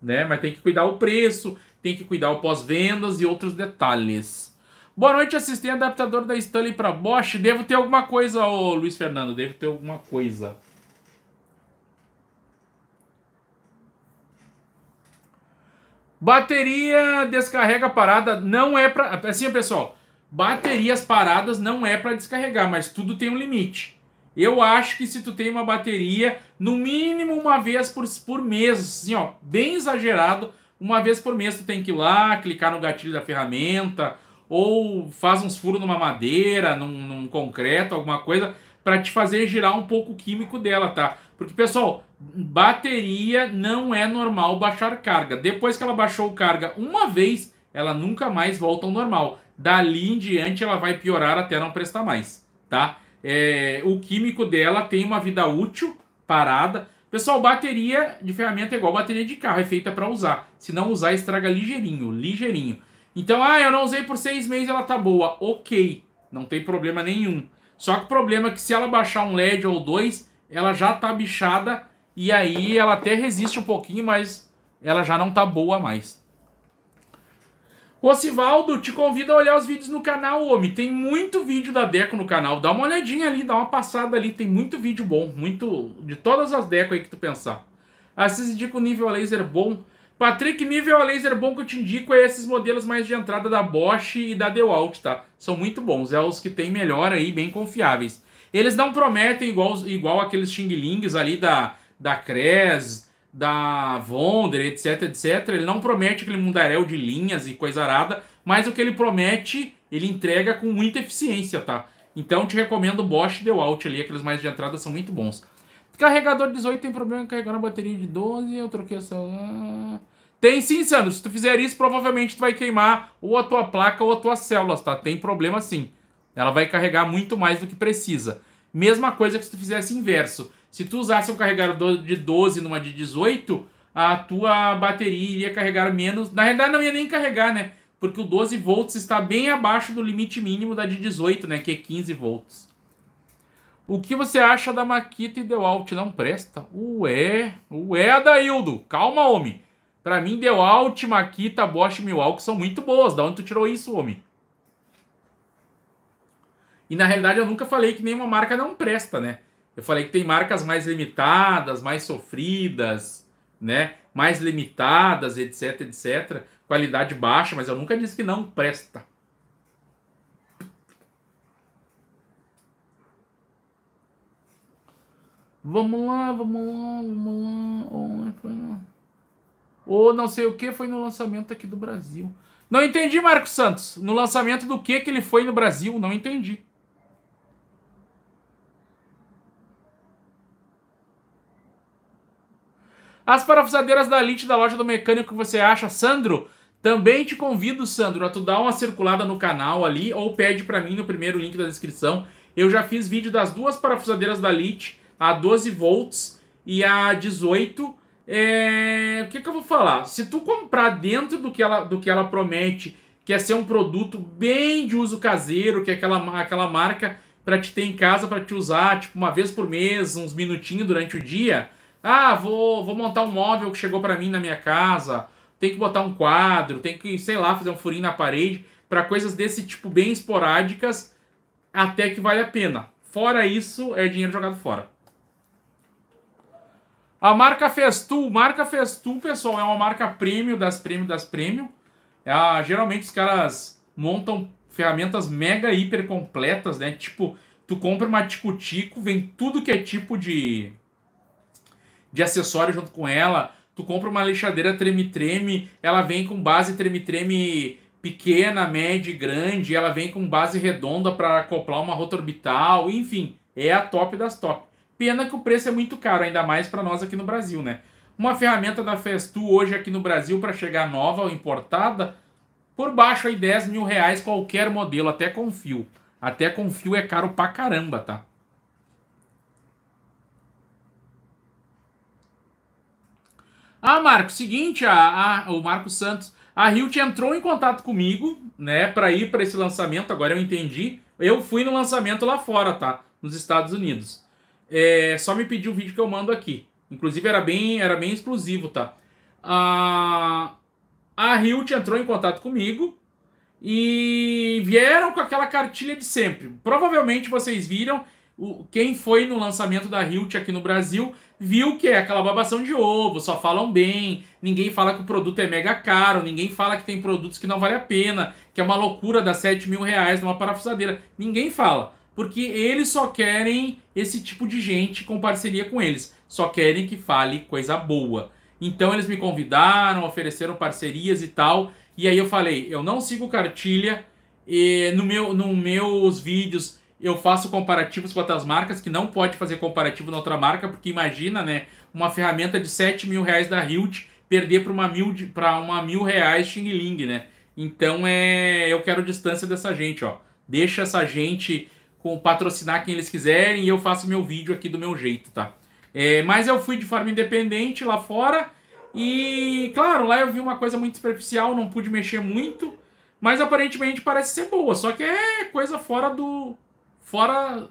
né? Mas tem que cuidar o preço, tem que cuidar o pós-vendas e outros detalhes. Boa noite, assistente adaptador da Stanley para Bosch. Devo ter alguma coisa, ô Luiz Fernando, devo ter alguma coisa. Bateria descarrega parada não é para assim pessoal, baterias paradas não é para descarregar, mas tudo tem um limite. Eu acho que se tu tem uma bateria, no mínimo uma vez por, por mês, assim, ó, bem exagerado, uma vez por mês tu tem que ir lá, clicar no gatilho da ferramenta, ou faz uns furos numa madeira, num, num concreto, alguma coisa, para te fazer girar um pouco o químico dela, tá? Porque, pessoal, bateria não é normal baixar carga. Depois que ela baixou carga uma vez, ela nunca mais volta ao normal. Dali em diante, ela vai piorar até não prestar mais, tá? É, o químico dela tem uma vida útil, parada. Pessoal, bateria de ferramenta é igual bateria de carro, é feita para usar. Se não usar, estraga ligeirinho, ligeirinho. Então, ah, eu não usei por seis meses, ela tá boa. Ok, não tem problema nenhum. Só que o problema é que se ela baixar um LED ou dois, ela já tá bichada e aí ela até resiste um pouquinho, mas ela já não tá boa mais. Osivaldo, te convido a olhar os vídeos no canal, homem. Tem muito vídeo da Deco no canal. Dá uma olhadinha ali, dá uma passada ali. Tem muito vídeo bom, muito de todas as Deco aí que tu pensar. Assis indica o nível a laser bom. Patrick, nível a laser bom que eu te indico é esses modelos mais de entrada da Bosch e da Dewalt, tá? São muito bons, é os que tem melhor aí, bem confiáveis. Eles não prometem igual, igual aqueles xinglings ali da, da Cres, da Vonder, etc, etc. Ele não promete aquele mundaréu de linhas e coisa arada, mas o que ele promete, ele entrega com muita eficiência, tá? Então te recomendo o Bosch The Out ali, aqueles mais de entrada são muito bons. Carregador 18 tem problema em carregar na bateria de 12, eu troquei essa... Tem sim, Sandro. Se tu fizer isso, provavelmente tu vai queimar ou a tua placa ou as tuas células, tá? Tem problema sim. Ela vai carregar muito mais do que precisa. Mesma coisa que se tu fizesse inverso. Se tu usasse um carregador de 12 numa de 18, a tua bateria iria carregar menos. Na realidade, não ia nem carregar, né? Porque o 12 volts está bem abaixo do limite mínimo da de 18, né? Que é 15 volts. O que você acha da Makita e Dewalt? Não presta? Ué, ué, Adaildo. Calma, homem. Para mim, Dewalt, Makita, Bosch e Milwaukee são muito boas. Da onde tu tirou isso, homem? E na realidade eu nunca falei que nenhuma marca não presta, né? Eu falei que tem marcas mais limitadas, mais sofridas, né? Mais limitadas, etc, etc. Qualidade baixa, mas eu nunca disse que não presta. Vamos lá, vamos lá, vamos lá. O Ou não sei o que foi no lançamento aqui do Brasil. Não entendi, Marcos Santos. No lançamento do que que ele foi no Brasil? Não entendi. As parafusadeiras da Elite da loja do mecânico que você acha, Sandro, também te convido, Sandro, a tu dar uma circulada no canal ali ou pede para mim no primeiro link da descrição. Eu já fiz vídeo das duas parafusadeiras da Elite, a 12 volts e a 18. É... O que, que eu vou falar? Se tu comprar dentro do que ela, do que ela promete, que é ser um produto bem de uso caseiro, que é aquela, aquela marca para te ter em casa, para te usar, tipo, uma vez por mês, uns minutinhos durante o dia ah, vou, vou montar um móvel que chegou para mim na minha casa, tem que botar um quadro, tem que, sei lá, fazer um furinho na parede, para coisas desse tipo bem esporádicas, até que vale a pena. Fora isso, é dinheiro jogado fora. A marca Festool, marca Festool, pessoal, é uma marca prêmio das prêmio das prêmio. É a, ah, geralmente os caras montam ferramentas mega hiper completas, né? Tipo, tu compra uma tico-tico, vem tudo que é tipo de de acessório junto com ela. Tu compra uma lixadeira treme-treme, ela vem com base treme-treme pequena, média e grande, ela vem com base redonda para acoplar uma rota orbital, enfim, é a top das top. Pena que o preço é muito caro, ainda mais para nós aqui no Brasil, né? Uma ferramenta da Festu hoje aqui no Brasil para chegar nova ou importada, por baixo aí 10 mil reais qualquer modelo, até com fio. Até com fio é caro pra caramba, tá? Ah, Marco, seguinte, a, a, o Marco Santos, a Hilt entrou em contato comigo, né, para ir para esse lançamento, agora eu entendi. Eu fui no lançamento lá fora, tá? Nos Estados Unidos. É, só me pediu o vídeo que eu mando aqui. Inclusive era bem, era bem exclusivo, tá? A, a Hilt entrou em contato comigo e vieram com aquela cartilha de sempre. Provavelmente vocês viram o, quem foi no lançamento da Hilt aqui no Brasil viu que é aquela babação de ovo, só falam bem, ninguém fala que o produto é mega caro, ninguém fala que tem produtos que não vale a pena, que é uma loucura dar 7 mil reais numa parafusadeira. Ninguém fala, porque eles só querem esse tipo de gente com parceria com eles, só querem que fale coisa boa. Então eles me convidaram, ofereceram parcerias e tal, e aí eu falei, eu não sigo cartilha, e no meu, nos meus vídeos eu faço comparativos com outras marcas, que não pode fazer comparativo na outra marca, porque imagina, né? Uma ferramenta de 7 mil reais da Hilt perder para uma mil para uma mil reais Xing Ling, né? Então é, eu quero distância dessa gente, ó. Deixa essa gente com patrocinar quem eles quiserem e eu faço meu vídeo aqui do meu jeito, tá? É, mas eu fui de forma independente lá fora e, claro, lá eu vi uma coisa muito superficial, não pude mexer muito, mas aparentemente parece ser boa, só que é coisa fora do fora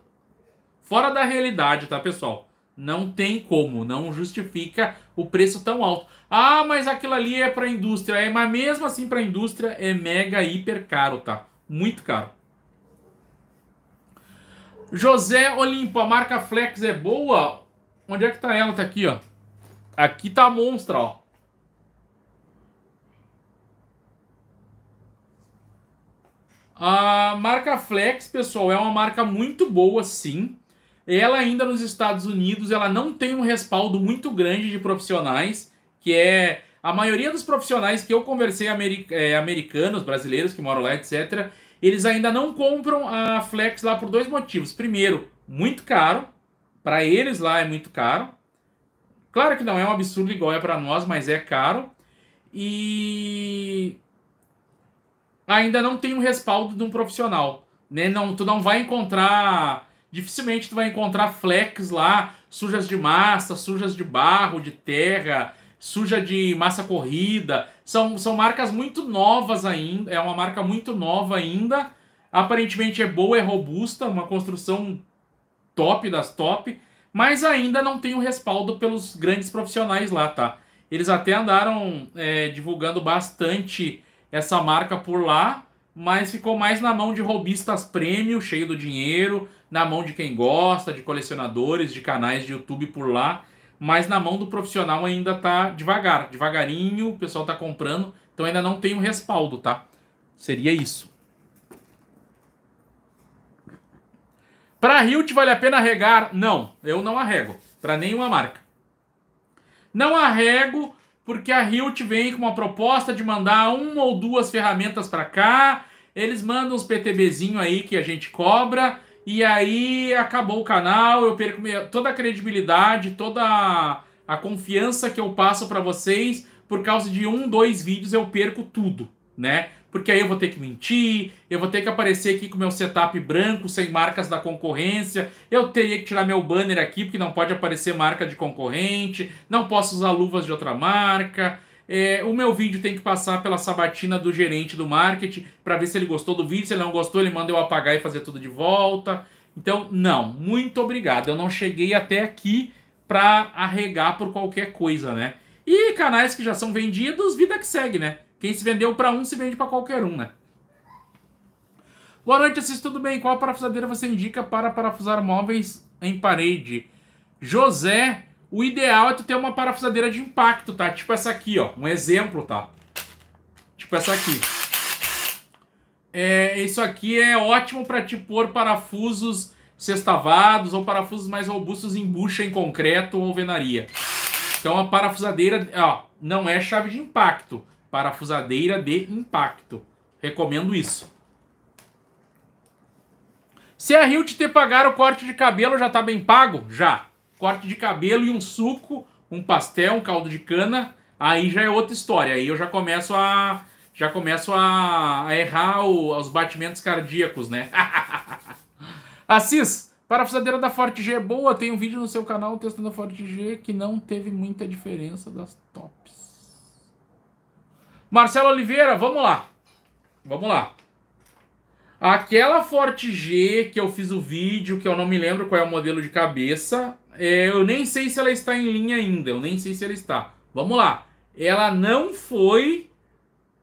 fora da realidade, tá, pessoal? Não tem como, não justifica o preço tão alto. Ah, mas aquilo ali é para indústria, é, mas mesmo assim para indústria é mega hiper caro, tá? Muito caro. José Olimpo, a marca Flex é boa? Onde é que tá ela? Tá aqui, ó. Aqui tá a monstra, ó. A marca Flex, pessoal, é uma marca muito boa, sim. Ela ainda nos Estados Unidos, ela não tem um respaldo muito grande de profissionais, que é a maioria dos profissionais que eu conversei, é, americanos, brasileiros que moram lá, etc., eles ainda não compram a Flex lá por dois motivos. Primeiro, muito caro. Para eles lá é muito caro. Claro que não é um absurdo igual é para nós, mas é caro. E ainda não tem um respaldo de um profissional. Né? Não, tu não vai encontrar. Dificilmente tu vai encontrar flex lá, sujas de massa, sujas de barro, de terra, suja de massa corrida. São, são marcas muito novas ainda. É uma marca muito nova ainda. Aparentemente é boa, é robusta, uma construção top das top, mas ainda não tem o respaldo pelos grandes profissionais lá, tá? Eles até andaram é, divulgando bastante essa marca por lá, mas ficou mais na mão de robistas prêmio, cheio do dinheiro, na mão de quem gosta, de colecionadores, de canais de YouTube por lá, mas na mão do profissional ainda tá devagar, devagarinho, o pessoal tá comprando, então ainda não tem um respaldo, tá? Seria isso. Para Hilt vale a pena regar? Não, eu não arrego. Para nenhuma marca. Não arrego porque a Hilt vem com uma proposta de mandar uma ou duas ferramentas para cá, eles mandam uns PTBzinho aí que a gente cobra, e aí acabou o canal, eu perco toda a credibilidade, toda a, a confiança que eu passo para vocês, por causa de um, dois vídeos eu perco tudo, né? porque aí eu vou ter que mentir, eu vou ter que aparecer aqui com meu setup branco, sem marcas da concorrência, eu teria que tirar meu banner aqui, porque não pode aparecer marca de concorrente, não posso usar luvas de outra marca. É, o meu vídeo tem que passar pela sabatina do gerente do marketing para ver se ele gostou do vídeo. Se ele não gostou, ele manda eu apagar e fazer tudo de volta. Então, não, muito obrigado. Eu não cheguei até aqui para arregar por qualquer coisa, né? E canais que já são vendidos, vida que segue, né? Quem se vendeu para um se vende para qualquer um, né? Boa noite, Assis, tudo bem? Qual parafusadeira você indica para parafusar móveis em parede? José, o ideal é tu ter uma parafusadeira de impacto, tá? Tipo essa aqui, ó. Um exemplo, tá? Tipo essa aqui. É, isso aqui é ótimo para te pôr parafusos sextavados ou parafusos mais robustos em bucha, em concreto ou alvenaria. Então a parafusadeira, ó, não é chave de impacto. Parafusadeira de impacto. Recomendo isso. Se a é Hilt te pagar o corte de cabelo, já tá bem pago? Já. Corte de cabelo e um suco, um pastel, um caldo de cana, aí já é outra história. Aí eu já começo a já começo a, a errar o, os batimentos cardíacos, né? Assis, parafusadeira da Forte G é boa, tem um vídeo no seu canal testando a Forte G que não teve muita diferença das top. Marcelo Oliveira, vamos lá. Vamos lá. Aquela Forte G que eu fiz o vídeo, que eu não me lembro qual é o modelo de cabeça, é, eu nem sei se ela está em linha ainda, eu nem sei se ela está. Vamos lá. Ela não foi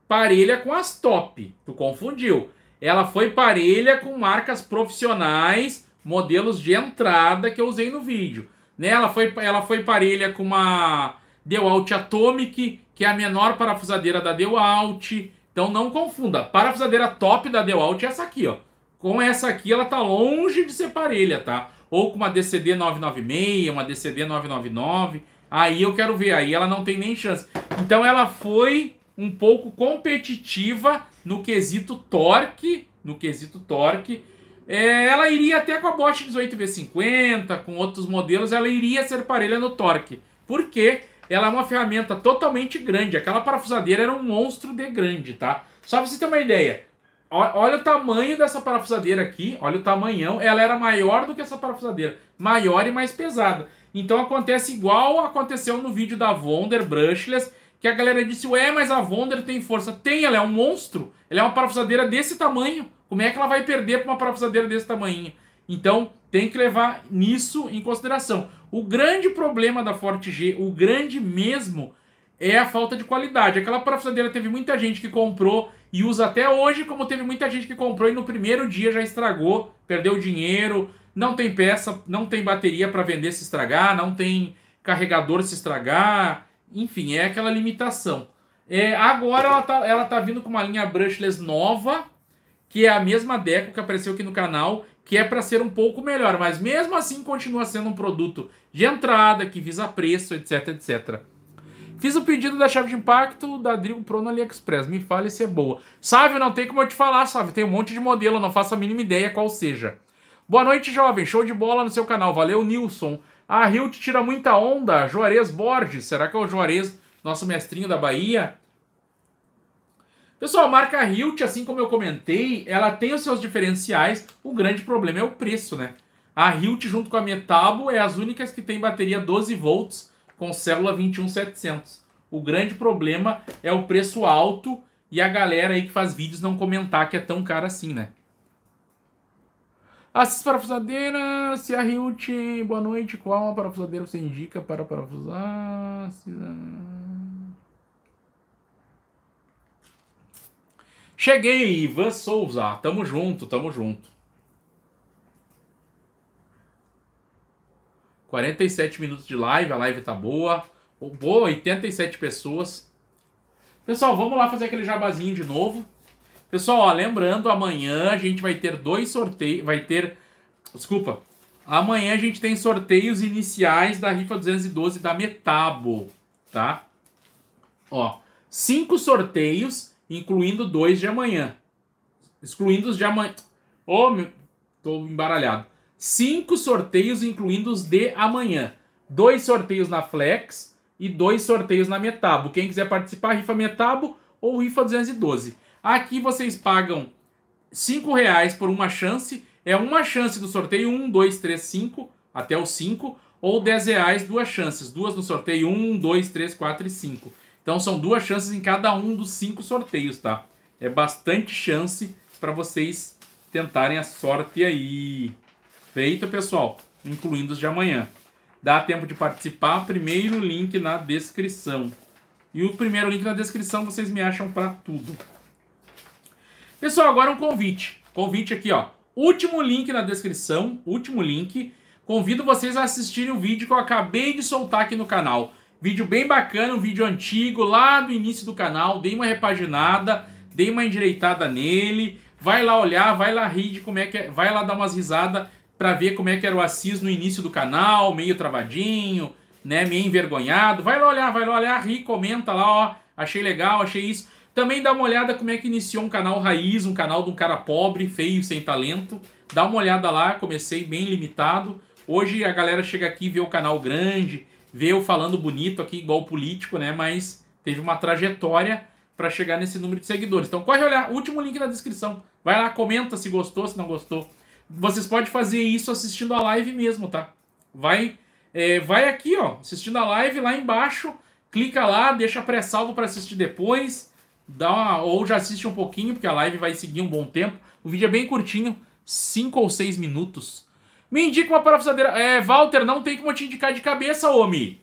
parelha com as top, tu confundiu. Ela foi parelha com marcas profissionais, modelos de entrada que eu usei no vídeo. Né? Ela, foi, ela foi parelha com uma DeWalt Atomic, que é a menor parafusadeira da DeWalt. Então não confunda. Parafusadeira top da DeWalt é essa aqui, ó. Com essa aqui ela tá longe de ser parelha, tá? Ou com uma DCD 996, uma DCD 999. Aí eu quero ver, aí ela não tem nem chance. Então ela foi um pouco competitiva no quesito torque, no quesito torque. É, ela iria até com a Bosch 18V50, com outros modelos, ela iria ser parelha no torque. Por quê? ela é uma ferramenta totalmente grande. Aquela parafusadeira era um monstro de grande, tá? Só pra você ter uma ideia. Olha o tamanho dessa parafusadeira aqui, olha o tamanhão. Ela era maior do que essa parafusadeira, maior e mais pesada. Então acontece igual aconteceu no vídeo da Wonder Brushless, que a galera disse: Ué, mas a Wonder tem força. Tem, ela é um monstro. Ela é uma parafusadeira desse tamanho. Como é que ela vai perder para uma parafusadeira desse tamanho? Então tem que levar nisso em consideração. O grande problema da Forte G, o grande mesmo, é a falta de qualidade. Aquela parafusadeira teve muita gente que comprou e usa até hoje, como teve muita gente que comprou e no primeiro dia já estragou, perdeu dinheiro, não tem peça, não tem bateria para vender se estragar, não tem carregador se estragar, enfim, é aquela limitação. É, agora ela tá, ela tá vindo com uma linha brushless nova, que é a mesma Deco que apareceu aqui no canal, que é para ser um pouco melhor, mas mesmo assim continua sendo um produto de entrada que visa preço, etc, etc. Fiz o pedido da chave de impacto da Drigo Pro no AliExpress. Me fale se é boa. Sabe, não tem como eu te falar, sabe? Tem um monte de modelo, não faço a mínima ideia qual seja. Boa noite, jovem. Show de bola no seu canal. Valeu, Nilson. A Hilt tira muita onda. Juarez Borges. Será que é o Juarez, nosso mestrinho da Bahia? Pessoal, a marca Hilt, assim como eu comentei, ela tem os seus diferenciais. O grande problema é o preço, né? A Hilt, junto com a Metabo, é as únicas que tem bateria 12 volts com célula 21700. O grande problema é o preço alto e a galera aí que faz vídeos não comentar que é tão cara assim, né? Assista parafusadeira, se a Hilt, boa noite, qual uma parafusadeira você indica para parafusar? Se... Cheguei, Ivan Souza. Tamo junto, tamo junto. 47 minutos de live, a live tá boa. Boa, 87 pessoas. Pessoal, vamos lá fazer aquele jabazinho de novo. Pessoal, ó, lembrando, amanhã a gente vai ter dois sorteios, vai ter, desculpa, amanhã a gente tem sorteios iniciais da rifa 212 da Metabo, tá? Ó, cinco sorteios incluindo dois de amanhã. Excluindo os de amanhã. Ô, oh, meu... tô embaralhado. Cinco sorteios, incluindo os de amanhã. Dois sorteios na Flex e dois sorteios na Metabo. Quem quiser participar, rifa Metabo ou rifa 212. Aqui vocês pagam cinco reais por uma chance. É uma chance do sorteio, um, dois, três, cinco, até o cinco. Ou dez reais, duas chances. Duas no sorteio, um, dois, três, quatro e cinco. Então são duas chances em cada um dos cinco sorteios, tá? É bastante chance para vocês tentarem a sorte aí. Feito, pessoal? Incluindo os de amanhã. Dá tempo de participar. Primeiro link na descrição. E o primeiro link na descrição vocês me acham para tudo. Pessoal, agora um convite. Convite aqui, ó. Último link na descrição. Último link. Convido vocês a assistirem o vídeo que eu acabei de soltar aqui no canal. Vídeo bem bacana, um vídeo antigo lá do início do canal. Dei uma repaginada, dei uma endireitada nele. Vai lá olhar, vai lá rir de como é que é, vai lá dar umas risadas para ver como é que era o Assis no início do canal, meio travadinho, né, meio envergonhado. Vai lá olhar, vai lá olhar, ri, comenta lá, ó, achei legal, achei isso. Também dá uma olhada como é que iniciou um canal raiz, um canal de um cara pobre, feio, sem talento. Dá uma olhada lá, comecei bem limitado. Hoje a galera chega aqui e vê o canal grande, vê eu falando bonito aqui, igual político, né? Mas teve uma trajetória para chegar nesse número de seguidores. Então corre olhar, último link na descrição. Vai lá, comenta se gostou, se não gostou. Vocês podem fazer isso assistindo a live mesmo, tá? Vai, é, vai aqui, ó, assistindo a live lá embaixo, clica lá, deixa pré-salvo para assistir depois, dá uma, ou já assiste um pouquinho, porque a live vai seguir um bom tempo. O vídeo é bem curtinho, 5 ou 6 minutos. Me indica uma parafusadeira. É, Walter, não tem como te indicar de cabeça, homem.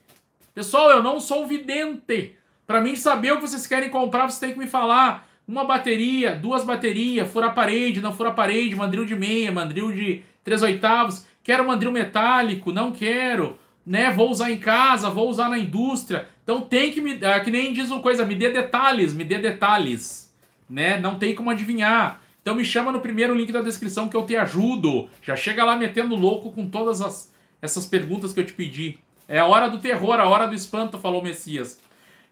Pessoal, eu não sou vidente. Para mim saber o que vocês querem comprar, vocês têm que me falar. Uma bateria, duas baterias, a parede, não a parede, mandril de meia, mandril de três oitavos. Quero mandril metálico, não quero. Né? Vou usar em casa, vou usar na indústria. Então tem que me. É, que nem diz uma coisa, me dê detalhes, me dê detalhes. Né? Não tem como adivinhar. Então me chama no primeiro link da descrição que eu te ajudo. Já chega lá metendo louco com todas as, essas perguntas que eu te pedi. É a hora do terror, a hora do espanto, falou Messias.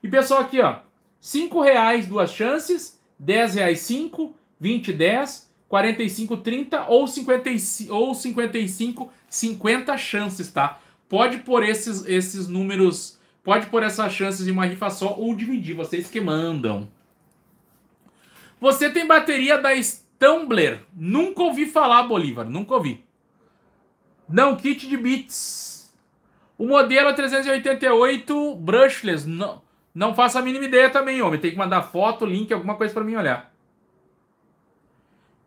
E pessoal aqui, ó, cinco reais duas chances, dez reais cinco, vinte dez, quarenta e cinco trinta ou cinquenta ou cinquenta e cinco cinquenta chances, tá? Pode pôr esses esses números, pode pôr essas chances em uma rifa só ou dividir, vocês que mandam. Você tem bateria da Stumbler? Nunca ouvi falar, Bolívar. Nunca ouvi. Não, kit de bits. O modelo é 388 brushless. Não, não faço a mínima ideia também, homem. Tem que mandar foto, link, alguma coisa para mim olhar.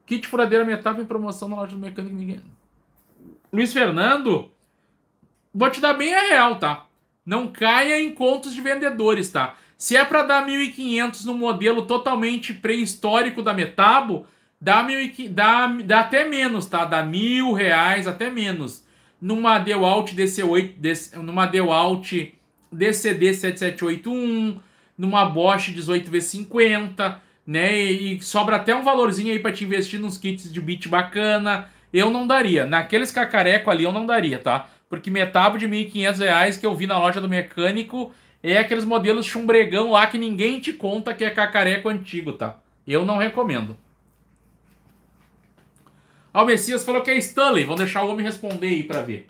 Kit furadeira metálica em promoção na loja do mecânico. Luiz Fernando, vou te dar bem a real, tá? Não caia em contos de vendedores, tá? Se é para dar 1.500 no modelo totalmente pré-histórico da Metabo, dá, 1, dá, dá até menos, tá? Dá mil reais, até menos. Numa Dewalt DC8, DC, numa Dewalt DCD 7781, numa Bosch 18V50, né? E, e sobra até um valorzinho aí para te investir nos kits de beat bacana. Eu não daria. Naqueles cacareco ali eu não daria, tá? Porque Metabo de 1.500 reais que eu vi na loja do mecânico é aqueles modelos chumbregão lá que ninguém te conta que é cacareco antigo, tá? Eu não recomendo. Ah, o Messias falou que é Stanley. Vamos deixar o homem responder aí para ver.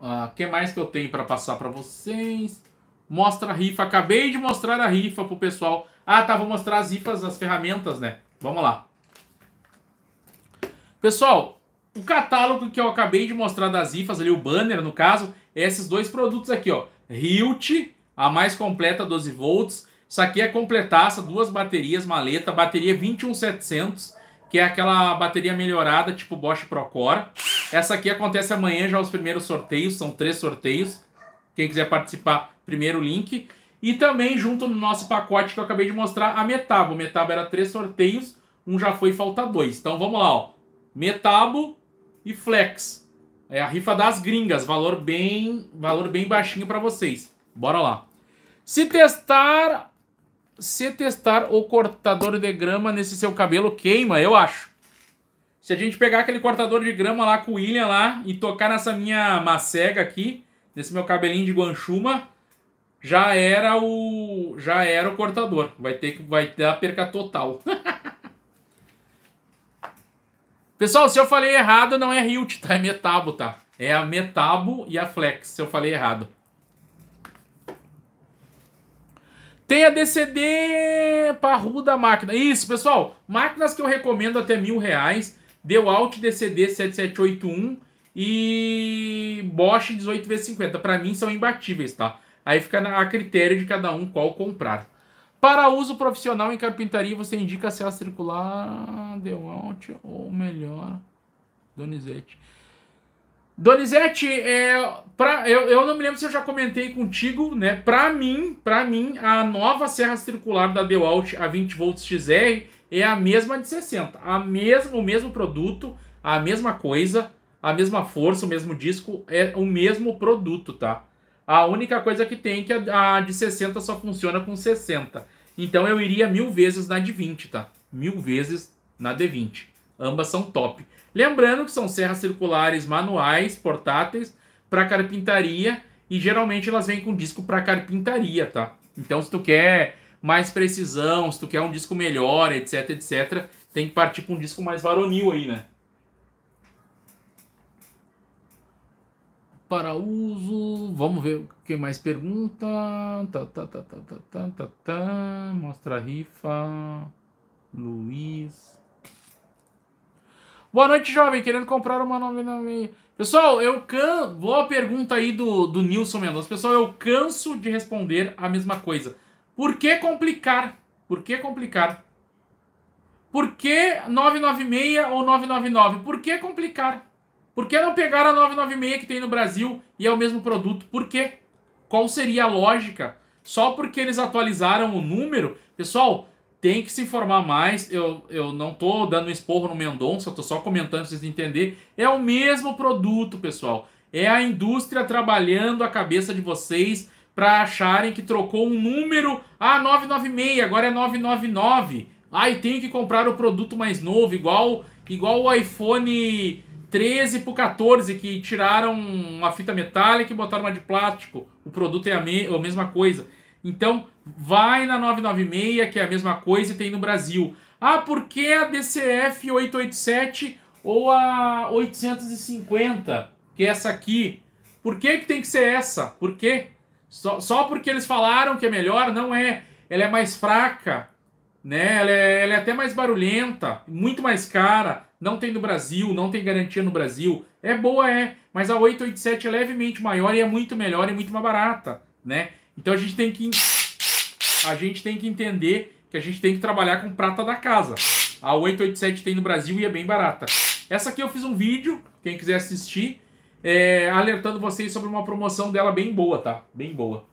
Ah, o ah, que mais que eu tenho para passar para vocês? Mostra a rifa. Acabei de mostrar a rifa pro pessoal. Ah, tá. Vou mostrar as rifas, as ferramentas, né? Vamos lá. Pessoal, o catálogo que eu acabei de mostrar das rifas ali, o banner no caso, esses dois produtos aqui, ó. Hilt, a mais completa 12 volts. Isso aqui é completaça, duas baterias, maleta, bateria 21700, que é aquela bateria melhorada tipo Bosch Procore, Essa aqui acontece amanhã já os primeiros sorteios, são três sorteios. Quem quiser participar, primeiro link. E também junto no nosso pacote que eu acabei de mostrar a Metabo. Metabo era três sorteios, um já foi falta dois. Então vamos lá, ó. Metabo e Flex. É a rifa das gringas, valor bem, valor bem baixinho para vocês. Bora lá. Se testar, se testar o cortador de grama nesse seu cabelo queima, eu acho. Se a gente pegar aquele cortador de grama lá com o William lá e tocar nessa minha macega aqui, nesse meu cabelinho de guanchuma, já era o já era o cortador. Vai ter que vai ter a perca total. Pessoal, se eu falei errado, não é Hilt, tá? É Metabo, tá? É a Metabo e a Flex, se eu falei errado. Tem a DCD parruda máquina. Isso, pessoal. Máquinas que eu recomendo até mil reais. Deu Alt DCD 7781 e Bosch 18V50. Para mim são imbatíveis, tá? Aí fica a critério de cada um qual comprar. Para uso profissional em carpintaria, você indica a cela circular, Dewalt ou melhor, Donizete. Donizete, é, pra, eu, eu não me lembro se eu já comentei contigo, né? Para mim, para mim, a nova serra circular da Dewalt a 20 volts XR é a mesma de 60, a mesma, o mesmo produto, a mesma coisa, a mesma força, o mesmo disco, é o mesmo produto, tá? A única coisa que tem é que a, a de 60 só funciona com 60. Então eu iria mil vezes na de 20, tá? Mil vezes na D20. Ambas são top. Lembrando que são serras circulares manuais, portáteis, para carpintaria. E geralmente elas vêm com disco para carpintaria, tá? Então se tu quer mais precisão, se tu quer um disco melhor, etc, etc, tem que partir com um disco mais varonil aí, né? para uso. Vamos ver quem mais pergunta. Tá, tá, tá, tá, tá, tá, tá, tá. Mostra a rifa. Luiz. Boa noite, jovem. Querendo comprar uma 996. Pessoal, eu can... Boa pergunta aí do, do Nilson Mendonça. Pessoal, eu canso de responder a mesma coisa. Por que complicar? Por que complicar? Por que 996 ou 999? Por que complicar? Por que não pegar a 996 que tem no Brasil e é o mesmo produto? Por quê? Qual seria a lógica? Só porque eles atualizaram o número, pessoal, tem que se informar mais. Eu, eu não tô dando esporro no Mendonça, tô só comentando para vocês entenderem. É o mesmo produto, pessoal. É a indústria trabalhando a cabeça de vocês para acharem que trocou um número. Ah, 996, agora é 999. Ah, e tem que comprar o produto mais novo, igual igual o iPhone 13 para 14, que tiraram uma fita metálica e botaram uma de plástico. O produto é a, me a mesma coisa. Então, vai na 996, que é a mesma coisa e tem no Brasil. Ah, por que a DCF 887 ou a 850, que é essa aqui? Por que, que tem que ser essa? Por quê? Só, só porque eles falaram que é melhor? Não é. Ela é mais fraca, né? Ela é, ela é até mais barulhenta, muito mais cara não tem no Brasil, não tem garantia no Brasil. É boa, é, mas a 887 é levemente maior e é muito melhor e muito mais barata, né? Então a gente tem que a gente tem que entender que a gente tem que trabalhar com prata da casa. A 887 tem no Brasil e é bem barata. Essa aqui eu fiz um vídeo, quem quiser assistir, é, alertando vocês sobre uma promoção dela bem boa, tá? Bem boa.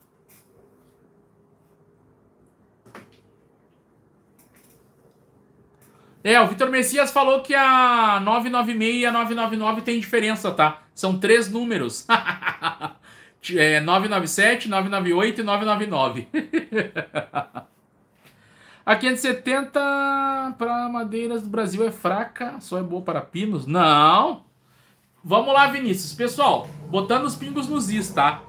É, o Vitor Messias falou que a 996 e a 999 tem diferença, tá? São três números. é 997, 998 e 999. a 570 para madeiras do Brasil é fraca, só é boa para pinos? Não. Vamos lá, Vinícius. Pessoal, botando os pingos nos is, tá?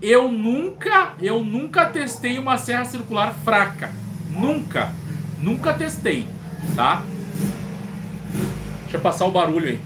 Eu nunca, eu nunca testei uma serra circular fraca. Nunca. Nunca testei tá? Deixa eu passar o barulho aí.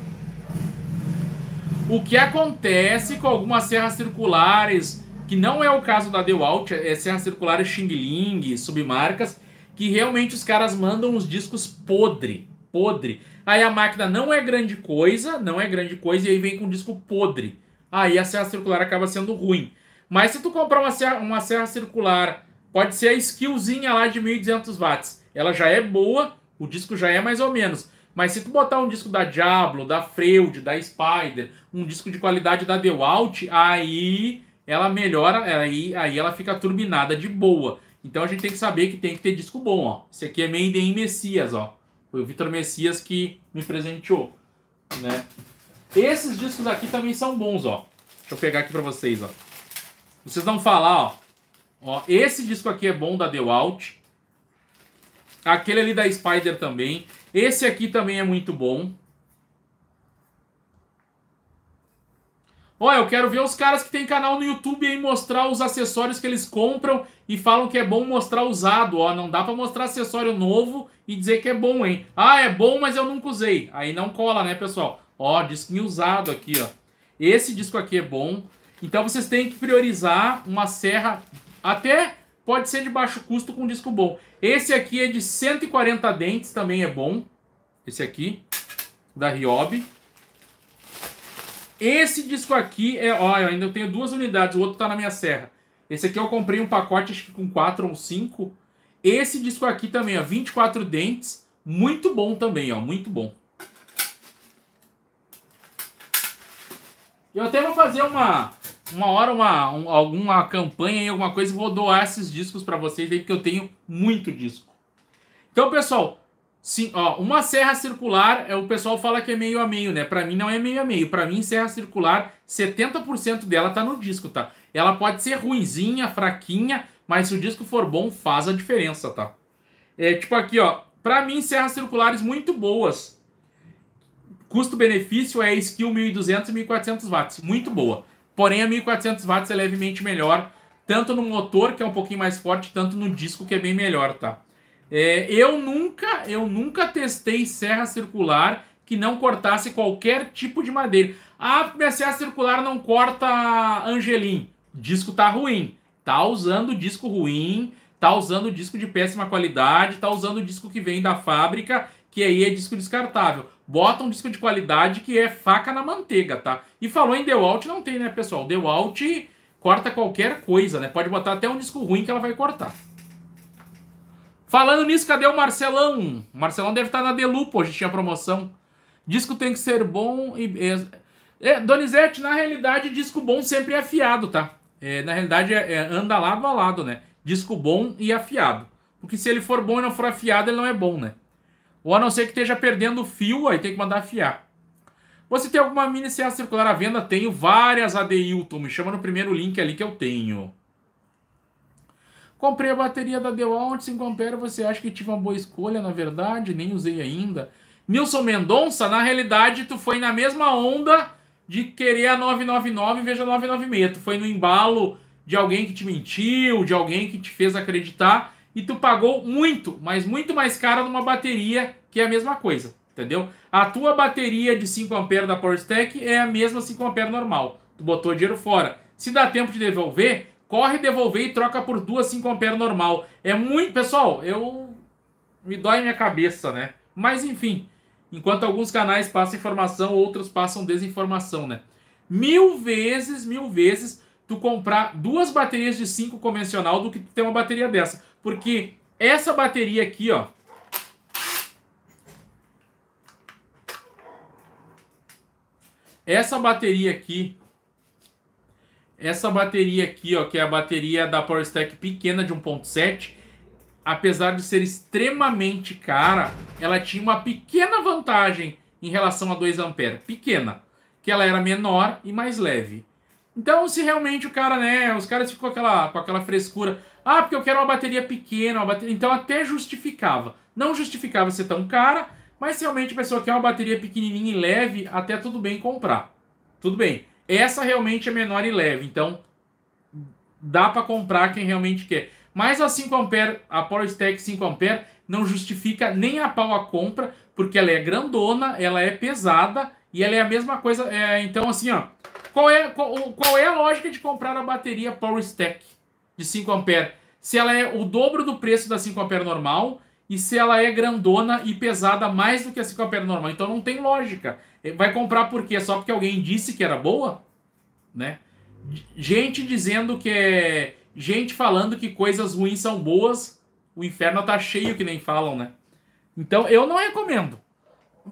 O que acontece com algumas serras circulares, que não é o caso da Dewalt, é serras circulares Xing Ling, submarcas, que realmente os caras mandam os discos podre, podre. Aí a máquina não é grande coisa, não é grande coisa, e aí vem com um disco podre. Aí a serra circular acaba sendo ruim. Mas se tu comprar uma serra, uma serra circular, pode ser a skillzinha lá de 1200 watts, ela já é boa, o disco já é mais ou menos. Mas se tu botar um disco da Diablo, da Freud, da Spider, um disco de qualidade da The Walt, aí ela melhora, aí, aí ela fica turbinada de boa. Então a gente tem que saber que tem que ter disco bom, ó. Esse aqui é Mendem Messias, ó. Foi o Vitor Messias que me presenteou, né? Esses discos aqui também são bons, ó. Deixa eu pegar aqui para vocês, ó. Vocês vão falar, ó. ó. Esse disco aqui é bom da The Walt. Aquele ali da Spider também. Esse aqui também é muito bom. Olha, eu quero ver os caras que tem canal no YouTube aí mostrar os acessórios que eles compram e falam que é bom mostrar usado. Ó, não dá para mostrar acessório novo e dizer que é bom, hein? Ah, é bom, mas eu nunca usei. Aí não cola, né, pessoal? Ó, disquinho usado aqui, ó. Esse disco aqui é bom. Então vocês têm que priorizar uma serra até pode ser de baixo custo com disco bom. Esse aqui é de 140 dentes, também é bom. Esse aqui, da Ryobi. Esse disco aqui é. ainda eu ainda tenho duas unidades, o outro tá na minha serra. Esse aqui eu comprei um pacote, acho que com 4 ou 5. Esse disco aqui também, ó, 24 dentes. Muito bom também, ó, muito bom. Eu até vou fazer uma, uma hora uma, um, alguma campanha e alguma coisa, vou doar esses discos para vocês aí, porque eu tenho muito disco. Então, pessoal, sim, ó, uma serra circular, é, o pessoal fala que é meio a meio, né? Para mim não é meio a meio. Para mim, serra circular, 70% dela tá no disco, tá? Ela pode ser ruinzinha, fraquinha, mas se o disco for bom, faz a diferença, tá? É tipo aqui, ó. Para mim, serras circulares muito boas. Custo-benefício é skill 1200 e 1400 watts. Muito boa. Porém, a 1400 watts é levemente melhor, tanto no motor, que é um pouquinho mais forte, tanto no disco, que é bem melhor, tá? É, eu nunca, eu nunca testei serra circular que não cortasse qualquer tipo de madeira. Ah, minha serra circular não corta Angelim. O disco tá ruim. Tá usando disco ruim, tá usando disco de péssima qualidade, tá usando disco que vem da fábrica, que aí é disco descartável. Bota um disco de qualidade que é faca na manteiga, tá? E falou em The Out, não tem, né, pessoal? The Out corta qualquer coisa, né? Pode botar até um disco ruim que ela vai cortar. Falando nisso, cadê o Marcelão? O Marcelão deve estar tá na Delupo, hoje tinha promoção. Disco tem que ser bom e. É, é, Donizete, na realidade, disco bom sempre é afiado, tá? É, na realidade, é, é, anda lado a lado, né? Disco bom e afiado. Porque se ele for bom e não for afiado, ele não é bom, né? Ou a não ser que esteja perdendo o fio, aí tem que mandar afiar. Você tem alguma mini serra circular à venda? Tenho várias Adeilton. Me chama no primeiro link ali que eu tenho. Comprei a bateria da DeWalt 5A. Você acha que tive uma boa escolha? Na verdade, nem usei ainda. Nilson Mendonça, na realidade, tu foi na mesma onda de querer a 999 veja vez da 996. Tu foi no embalo de alguém que te mentiu, de alguém que te fez acreditar e tu pagou muito, mas muito mais caro numa bateria que é a mesma coisa, entendeu? A tua bateria de 5 A da PowerStack é a mesma 5 A normal. Tu botou dinheiro fora. Se dá tempo de devolver, corre devolver e troca por duas 5 A normal. É muito, pessoal, eu me dói minha cabeça, né? Mas enfim, enquanto alguns canais passam informação, outros passam desinformação, né? Mil vezes, mil vezes tu comprar duas baterias de 5 convencional do que tu ter uma bateria dessa. Porque essa bateria aqui, ó. Essa bateria aqui. Essa bateria aqui, ó, que é a bateria da PowerStack pequena de 1.7, apesar de ser extremamente cara, ela tinha uma pequena vantagem em relação a 2 a pequena, que ela era menor e mais leve. Então, se realmente o cara, né, os caras ficam com aquela, com aquela frescura, ah, porque eu quero uma bateria pequena, uma bateria... então até justificava. Não justificava ser tão cara, mas realmente a pessoa quer uma bateria pequenininha e leve, até tudo bem comprar. Tudo bem. Essa realmente é menor e leve, então dá para comprar quem realmente quer. Mas a 5 ampere, a PowerStack 5 ampere não justifica nem a pau a compra, porque ela é grandona, ela é pesada e ela é a mesma coisa. É, então assim, ó, qual é qual, qual é a lógica de comprar a bateria PowerStack? de 5 ampere, se ela é o dobro do preço da 5 ampere normal e se ela é grandona e pesada mais do que a 5 ampere normal. Então não tem lógica. É, vai comprar por quê? Só porque alguém disse que era boa? Né? Gente dizendo que é... Gente falando que coisas ruins são boas. O inferno tá cheio, que nem falam, né? Então eu não recomendo.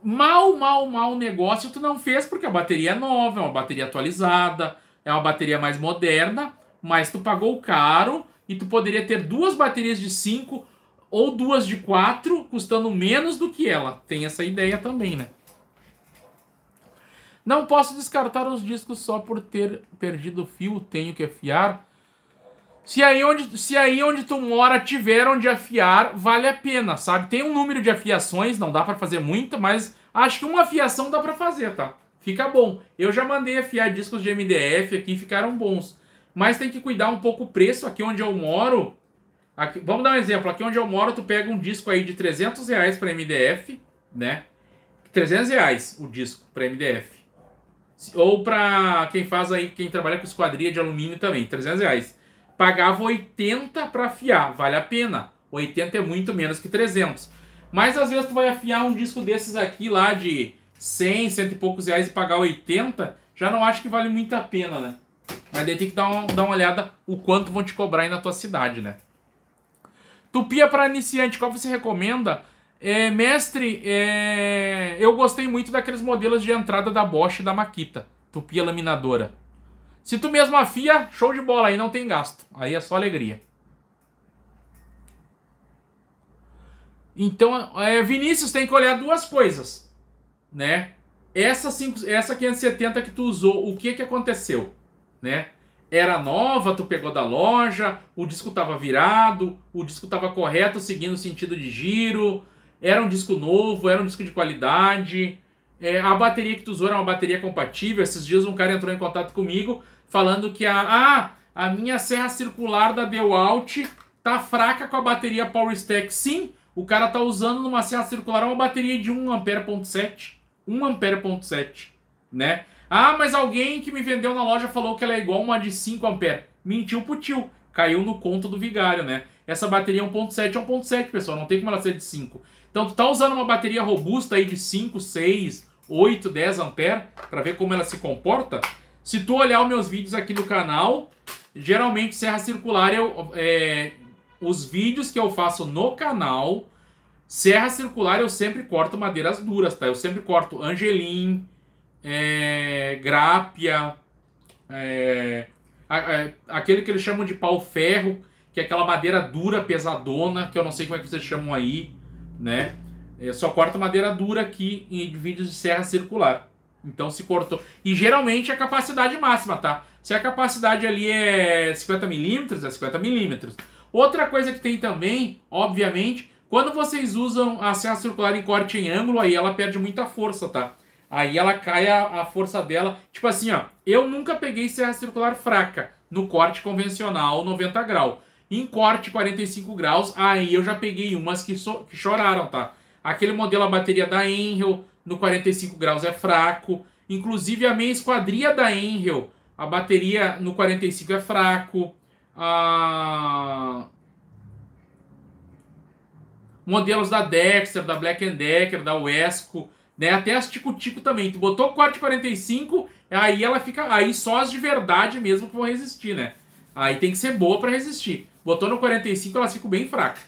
Mal, mal, mal negócio tu não fez porque a bateria é nova, é uma bateria atualizada, é uma bateria mais moderna mas tu pagou caro e tu poderia ter duas baterias de 5 ou duas de 4 custando menos do que ela. Tem essa ideia também, né? Não posso descartar os discos só por ter perdido o fio, tenho que afiar. Se aí onde, se aí onde tu mora tiver onde afiar, vale a pena, sabe? Tem um número de afiações, não dá para fazer muito, mas acho que uma afiação dá para fazer, tá? Fica bom. Eu já mandei afiar discos de MDF aqui, ficaram bons mas tem que cuidar um pouco o preço. Aqui onde eu moro, aqui, vamos dar um exemplo. Aqui onde eu moro, tu pega um disco aí de 300 reais para MDF, né? 300 reais o disco para MDF. Ou para quem faz aí, quem trabalha com esquadria de alumínio também, 300 reais. Pagava 80 para afiar, vale a pena. 80 é muito menos que 300. Mas às vezes tu vai afiar um disco desses aqui lá de 100, 100 e poucos reais e pagar 80, já não acho que vale muito a pena, né? Mas daí tem que dar, dar uma olhada o quanto vão te cobrar aí na tua cidade, né? Tupia para iniciante, qual você recomenda? É, mestre, é, eu gostei muito daqueles modelos de entrada da Bosch e da Makita. Tupia laminadora. Se tu mesmo afia, show de bola, aí não tem gasto. Aí é só alegria. Então, é, Vinícius, tem que olhar duas coisas, né? Essa, 5, essa 570 que tu usou, o que que aconteceu? né? Era nova, tu pegou da loja, o disco estava virado, o disco estava correto, seguindo o sentido de giro, era um disco novo, era um disco de qualidade. É, a bateria que tu usou era uma bateria compatível. Esses dias um cara entrou em contato comigo falando que a, ah, a minha serra circular da Dewalt tá fraca com a bateria PowerStack. Sim, o cara tá usando numa serra circular uma bateria de 1 a7 1 ampere.7, né? Ah, mas alguém que me vendeu na loja falou que ela é igual uma de 5 ampere. Mentiu pro tio. Caiu no conto do vigário, né? Essa bateria 1.7 é 1.7, é pessoal. Não tem como ela ser de 5. Então, tu tá usando uma bateria robusta aí de 5, 6, 8, 10 ampere para ver como ela se comporta. Se tu olhar os meus vídeos aqui no canal, geralmente serra circular eu, é, os vídeos que eu faço no canal, serra circular eu sempre corto madeiras duras, tá? Eu sempre corto angelim, é, grápia, é, é, aquele que eles chamam de pau-ferro, que é aquela madeira dura, pesadona, que eu não sei como é que vocês chamam aí, né? É, só corta madeira dura aqui em vídeos de serra circular. Então se cortou. E geralmente é a capacidade máxima, tá? Se a capacidade ali é 50 milímetros, é 50 milímetros. Outra coisa que tem também, obviamente, quando vocês usam a serra circular em corte em ângulo, aí ela perde muita força, tá? Aí ela cai a, a força dela. Tipo assim, ó, eu nunca peguei serra circular fraca no corte convencional 90 graus. Em corte 45 graus, aí eu já peguei umas que, so, que choraram, tá? Aquele modelo a bateria da Enel no 45 graus é fraco. Inclusive a meia esquadria da Enel, a bateria no 45 é fraco. Ah... Modelos da Dexter, da Black Decker, da Wesco, né? Até as tico-tico também. Tu botou 4,45, aí ela fica. Aí só as de verdade mesmo que vão resistir, né? Aí tem que ser boa para resistir. Botou no 45, ela fica bem fraca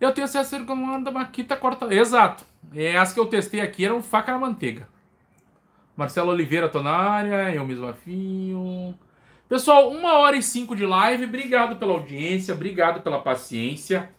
Eu tenho certeza que manda maquita corta. Exato. É, as que eu testei aqui eram faca na manteiga. Marcelo Oliveira, área. eu mesmo afinho. Pessoal, uma hora e cinco de live. Obrigado pela audiência, obrigado pela paciência.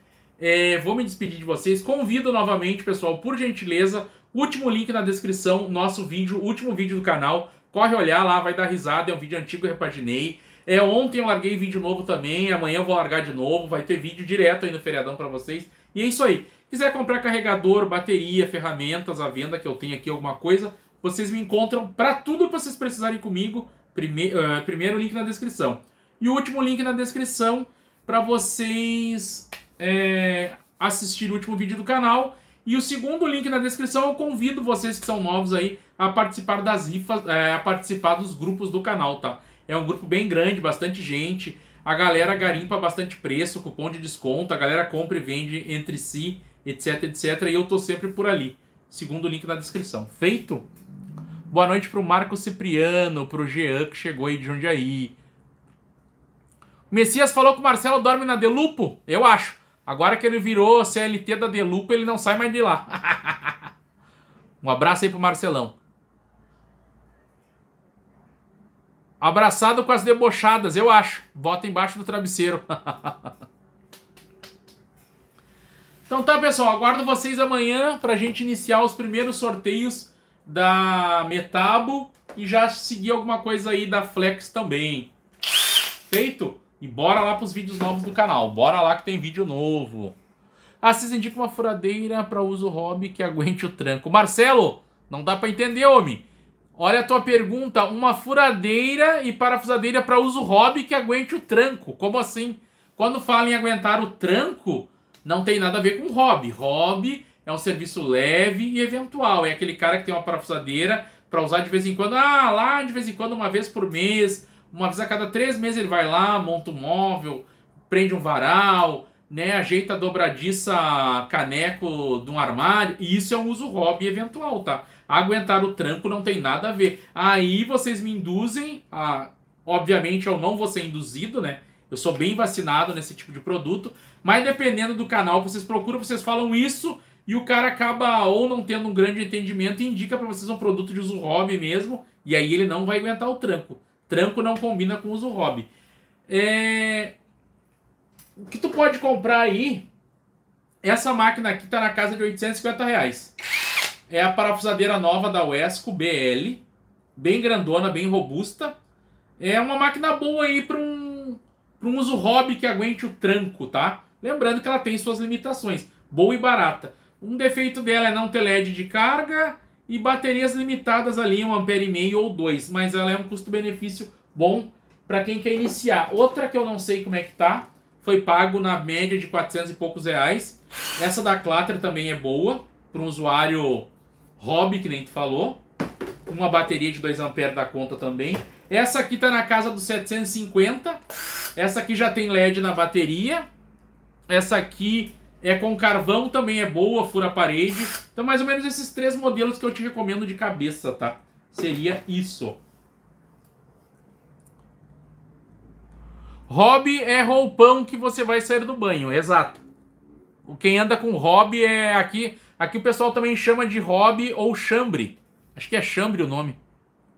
É, vou me despedir de vocês. Convido novamente, pessoal, por gentileza, último link na descrição, nosso vídeo, último vídeo do canal. Corre olhar lá, vai dar risada, é um vídeo antigo, eu repaginei. É, ontem eu larguei vídeo novo também, amanhã eu vou largar de novo, vai ter vídeo direto aí no feriadão para vocês. E é isso aí. Quiser comprar carregador, bateria, ferramentas, à venda que eu tenho aqui, alguma coisa, vocês me encontram para tudo que vocês precisarem comigo. Primeiro, uh, eh, primeiro link na descrição. E o último link na descrição para vocês é, assistir o último vídeo do canal. E o segundo link na descrição, eu convido vocês que são novos aí a participar das rifas, é, a participar dos grupos do canal, tá? É um grupo bem grande, bastante gente. A galera garimpa bastante preço, cupom de desconto, a galera compra e vende entre si, etc, etc. E eu tô sempre por ali. Segundo link na descrição. Feito? Boa noite pro Marco Cipriano, pro Jean que chegou aí de onde aí Messias falou que o Marcelo dorme na Delupo? Eu acho. Agora que ele virou CLT da Delupa, ele não sai mais de lá. um abraço aí pro Marcelão. Abraçado com as debochadas, eu acho. Bota embaixo do travesseiro. então tá, pessoal. Aguardo vocês amanhã pra gente iniciar os primeiros sorteios da Metabo e já seguir alguma coisa aí da Flex também. Feito? E bora lá pros vídeos novos do canal. Bora lá que tem vídeo novo. Ah, vocês indicam uma furadeira para uso hobby que aguente o tranco. Marcelo, não dá para entender, homem. Olha a tua pergunta. Uma furadeira e parafusadeira para uso hobby que aguente o tranco. Como assim? Quando falam em aguentar o tranco, não tem nada a ver com hobby. Hobby é um serviço leve e eventual. É aquele cara que tem uma parafusadeira para usar de vez em quando. Ah, lá de vez em quando, uma vez por mês uma vez a cada três meses ele vai lá, monta um móvel, prende um varal, né, ajeita a dobradiça caneco de um armário, e isso é um uso hobby eventual, tá? Aguentar o tranco não tem nada a ver. Aí vocês me induzem a. Obviamente eu não vou ser induzido, né? Eu sou bem vacinado nesse tipo de produto, mas dependendo do canal que vocês procuram, vocês falam isso e o cara acaba ou não tendo um grande entendimento e indica para vocês um produto de uso hobby mesmo, e aí ele não vai aguentar o tranco. Tranco não combina com uso hobby. É... O que tu pode comprar aí? Essa máquina aqui tá na casa de 850 reais. É a parafusadeira nova da Wesco BL. Bem grandona, bem robusta. É uma máquina boa aí para um, pra um uso hobby que aguente o tranco, tá? Lembrando que ela tem suas limitações. Boa e barata. Um defeito dela é não ter LED de carga e baterias limitadas ali, um ampere e meio ou dois, mas ela é um custo-benefício bom para quem quer iniciar. Outra que eu não sei como é que tá, foi pago na média de 400 e poucos reais. Essa da Clatter também é boa para um usuário hobby, que nem tu falou. Uma bateria de 2 amperes da conta também. Essa aqui tá na casa dos 750. Essa aqui já tem LED na bateria. Essa aqui é com carvão também é boa, fura parede. Então, mais ou menos esses três modelos que eu te recomendo de cabeça, tá? Seria isso. Hobby é roupão que você vai sair do banho, exato. Quem anda com hobby é aqui. Aqui o pessoal também chama de hobby ou chambre. Acho que é chambre o nome.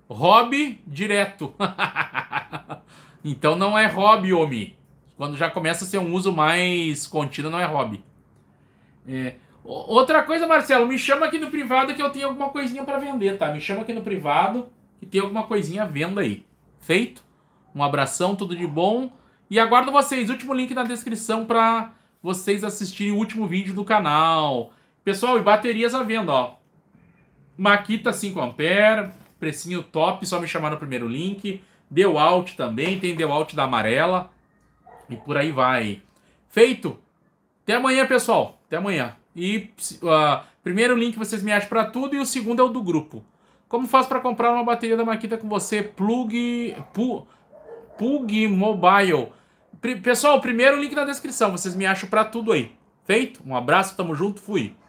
Hobby direto. então não é hobby, homem. Quando já começa a ser um uso mais contínuo, não é hobby. É. Outra coisa, Marcelo, me chama aqui no privado que eu tenho alguma coisinha para vender, tá? Me chama aqui no privado que tem alguma coisinha à venda aí. Feito? Um abração, tudo de bom. E aguardo vocês. Último link na descrição para vocês assistirem o último vídeo do canal. Pessoal, e baterias à venda, ó. Maquita 5A, precinho top, só me chamar no primeiro link. Deu out também, tem deu out da amarela. E por aí vai. Feito? Até amanhã, pessoal. Até amanhã. E uh, primeiro link vocês me acham para tudo e o segundo é o do grupo. Como faço para comprar uma bateria da Makita com você? Plug, pu, Plug Mobile. Pessoal, primeiro link na descrição. Vocês me acham para tudo aí. Feito? Um abraço, tamo junto, fui.